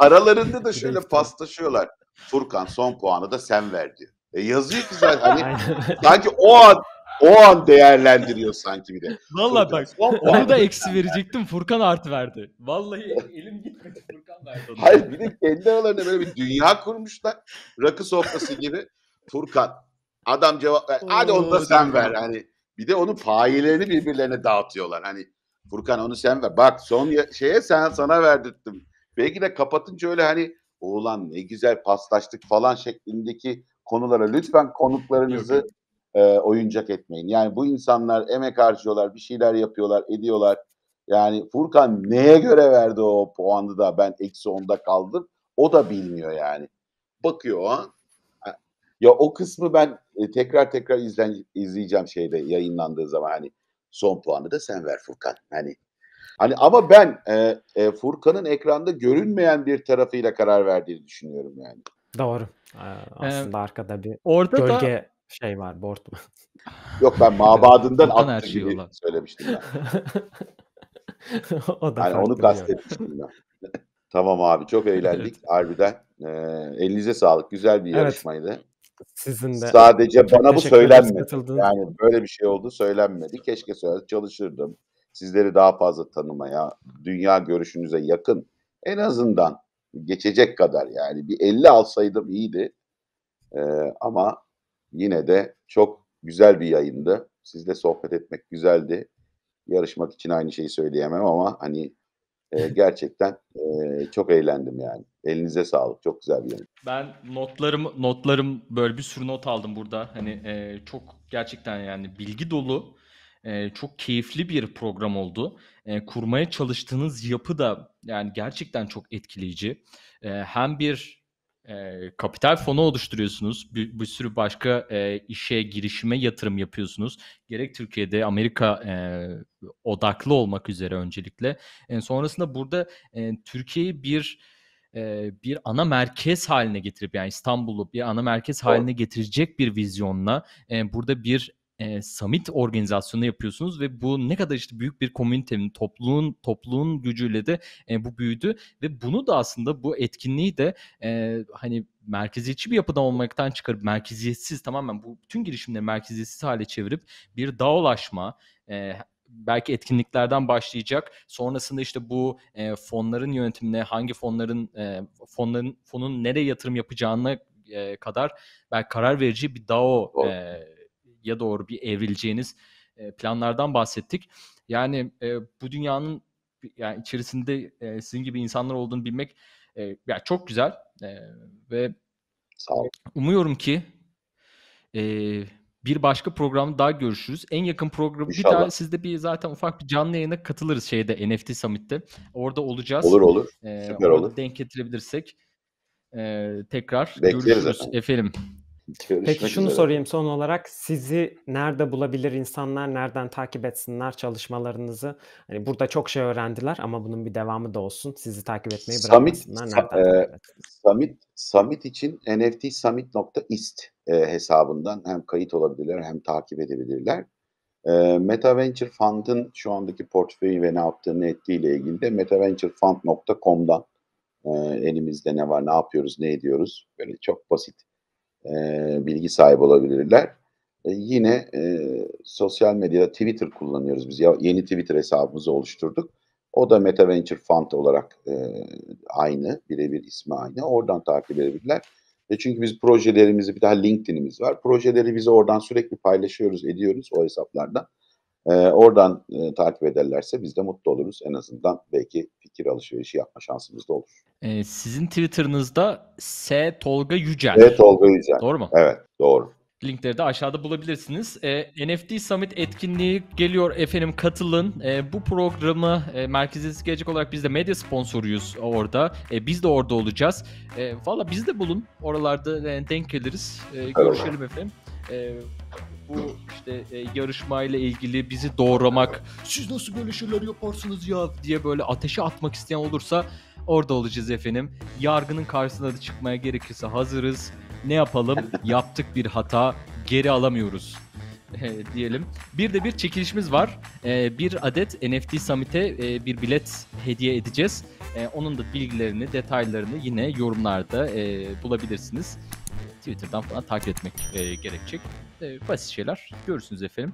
Aralarında da şöyle paslaşıyorlar. Furkan son puanı da sen verdi. diyor. E yazıyor ki zaten hani sanki o an o an değerlendiriyor sanki bir de. Valla bak onu da *laughs* eksi verecektim. Furkan artı verdi. Vallahi elim gitmedi. Furkan verdi. Onu. *laughs* Hayır bir de kendi aralarında böyle bir dünya kurmuşlar. Rakı sofrası gibi. Furkan adam cevap ver. Hadi onu da sen ver. Hani bir de onun payelerini birbirlerine dağıtıyorlar. Hani Furkan onu sen ver. Bak son şeye sen sana verdirttim Belki de kapatınca öyle hani oğlan ne güzel paslaştık falan şeklindeki konulara lütfen konuklarınızı e, oyuncak etmeyin. Yani bu insanlar emek harcıyorlar, bir şeyler yapıyorlar, ediyorlar. Yani Furkan neye göre verdi o puanı da ben eksi onda kaldım. O da bilmiyor yani. Bakıyor o Ya o kısmı ben e, tekrar tekrar izlen, izleyeceğim şeyde yayınlandığı zaman hani son puanı da sen ver Furkan. Hani Hani ama ben e, e, Furkan'ın ekranda görünmeyen bir tarafıyla karar verdiğini düşünüyorum yani. Doğru. Ee, ee aslında ee, arkada bir orada gölge da... şey var Bortman. *laughs* Yok ben mabadından attı şey gibi olan. söylemiştim ben. *laughs* o da yani onu kastetmiştim ben. *laughs* tamam abi çok eğlendik evet. harbiden. Ee, elinize sağlık. Güzel bir evet. yarışmaydı. Sizin de. Sadece çok bana bu söylenmedi. Yani böyle bir şey oldu söylenmedi. Keşke söyle çalışırdım sizleri daha fazla tanımaya, dünya görüşünüze yakın en azından geçecek kadar yani bir 50 alsaydım iyiydi. Ee, ama yine de çok güzel bir yayındı. Sizle sohbet etmek güzeldi. Yarışmak için aynı şeyi söyleyemem ama hani e, *laughs* gerçekten e, çok eğlendim yani. Elinize sağlık. Çok güzel bir yayın. Ben notlarım notlarım böyle bir sürü not aldım burada. Hani e, çok gerçekten yani bilgi dolu e, çok keyifli bir program oldu. E, kurmaya çalıştığınız yapı da yani gerçekten çok etkileyici. E, hem bir e, kapital fonu oluşturuyorsunuz. Bir, bir sürü başka e, işe, girişime yatırım yapıyorsunuz. Gerek Türkiye'de, Amerika e, odaklı olmak üzere öncelikle. E, sonrasında burada e, Türkiye'yi bir e, bir ana merkez haline getirip yani İstanbul'u bir ana merkez haline getirecek bir vizyonla e, burada bir e, summit organizasyonu yapıyorsunuz ve bu ne kadar işte büyük bir komünitenin, topluluğun, topluluğun gücüyle de e, bu büyüdü ve bunu da aslında bu etkinliği de e, hani merkeziyetçi bir yapıdan olmaktan çıkarıp merkeziyetsiz tamamen bu tüm girişimleri merkeziyetsiz hale çevirip bir dağlaşma, e, belki etkinliklerden başlayacak. Sonrasında işte bu e, fonların yönetimine, hangi fonların e, fonların fonun nereye yatırım yapacağına e, kadar belki karar verici bir DAO e, ya doğru bir evrileceğiniz planlardan bahsettik. Yani bu dünyanın yani içerisinde sizin gibi insanlar olduğunu bilmek ya yani çok güzel ve Sağ umuyorum ki bir başka programda daha görüşürüz. En yakın programı İnşallah. bir daha sizde bir zaten ufak bir canlı yayına katılırız şeyde NFT Summit'te. Orada olacağız. Olur olur. Ee, Süper olur. Denk getirebilirsek tekrar Bekleriz görüşürüz efendim. efendim. Görüşmek Peki şunu üzere. sorayım son olarak sizi nerede bulabilir insanlar, nereden takip etsinler çalışmalarınızı? Hani burada çok şey öğrendiler ama bunun bir devamı da olsun. Sizi takip etmeyi bırakmasınlar. Summit, nereden e, summit, summit için nftsummit.ist e, hesabından hem kayıt olabilirler hem takip edebilirler. E, Meta Venture Fund'ın şu andaki portföyü ve ne yaptığını ettiğiyle ilgili de metaventurefund.com'dan e, elimizde ne var, ne yapıyoruz, ne ediyoruz böyle çok basit e, bilgi sahibi olabilirler. E, yine e, sosyal medyada Twitter kullanıyoruz biz. Ya, yeni Twitter hesabımızı oluşturduk. O da Meta Venture Fund olarak e, aynı, birebir ismi aynı. Oradan takip edebilirler. E çünkü biz projelerimizi, bir daha LinkedIn'imiz var. Projeleri bizi oradan sürekli paylaşıyoruz, ediyoruz o hesaplarda. E, oradan e, takip ederlerse biz de mutlu oluruz. En azından belki fikir alışverişi yapma şansımız da olur. E, sizin Twitter'ınızda S. Tolga Yücel. S. Tolga Yücel. Doğru mu? Evet doğru. Linkleri de aşağıda bulabilirsiniz. E, ee, NFT Summit etkinliği geliyor efendim katılın. E, bu programı e, merkeziz gelecek olarak biz de medya sponsoruyuz orada. E, biz de orada olacağız. E, Valla biz de bulun. Oralarda e, denk geliriz. E, görüşelim efendim. E, bu işte e, yarışmayla ilgili bizi doğramak, siz nasıl böyle şeyler yaparsınız ya diye böyle ateşe atmak isteyen olursa orada olacağız efendim. Yargının karşısına da çıkmaya gerekirse hazırız. Ne yapalım? *laughs* Yaptık bir hata, geri alamıyoruz e, diyelim. Bir de bir çekilişimiz var. E, bir adet NFT Summit'e e, bir bilet hediye edeceğiz. E, onun da bilgilerini, detaylarını yine yorumlarda e, bulabilirsiniz. Twitter'dan falan takip etmek e, gerekecek e, basit şeyler görürsünüz efendim.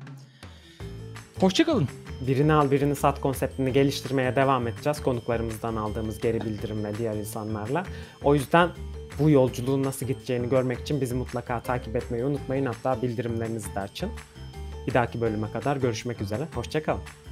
Hoşçakalın. Birini al birini sat konseptini geliştirmeye devam edeceğiz. Konuklarımızdan aldığımız geri bildirim ve diğer insanlarla. O yüzden bu yolculuğun nasıl gideceğini görmek için bizi mutlaka takip etmeyi unutmayın. Hatta bildirimlerinizi de açın. Bir dahaki bölüme kadar görüşmek üzere. Hoşçakalın.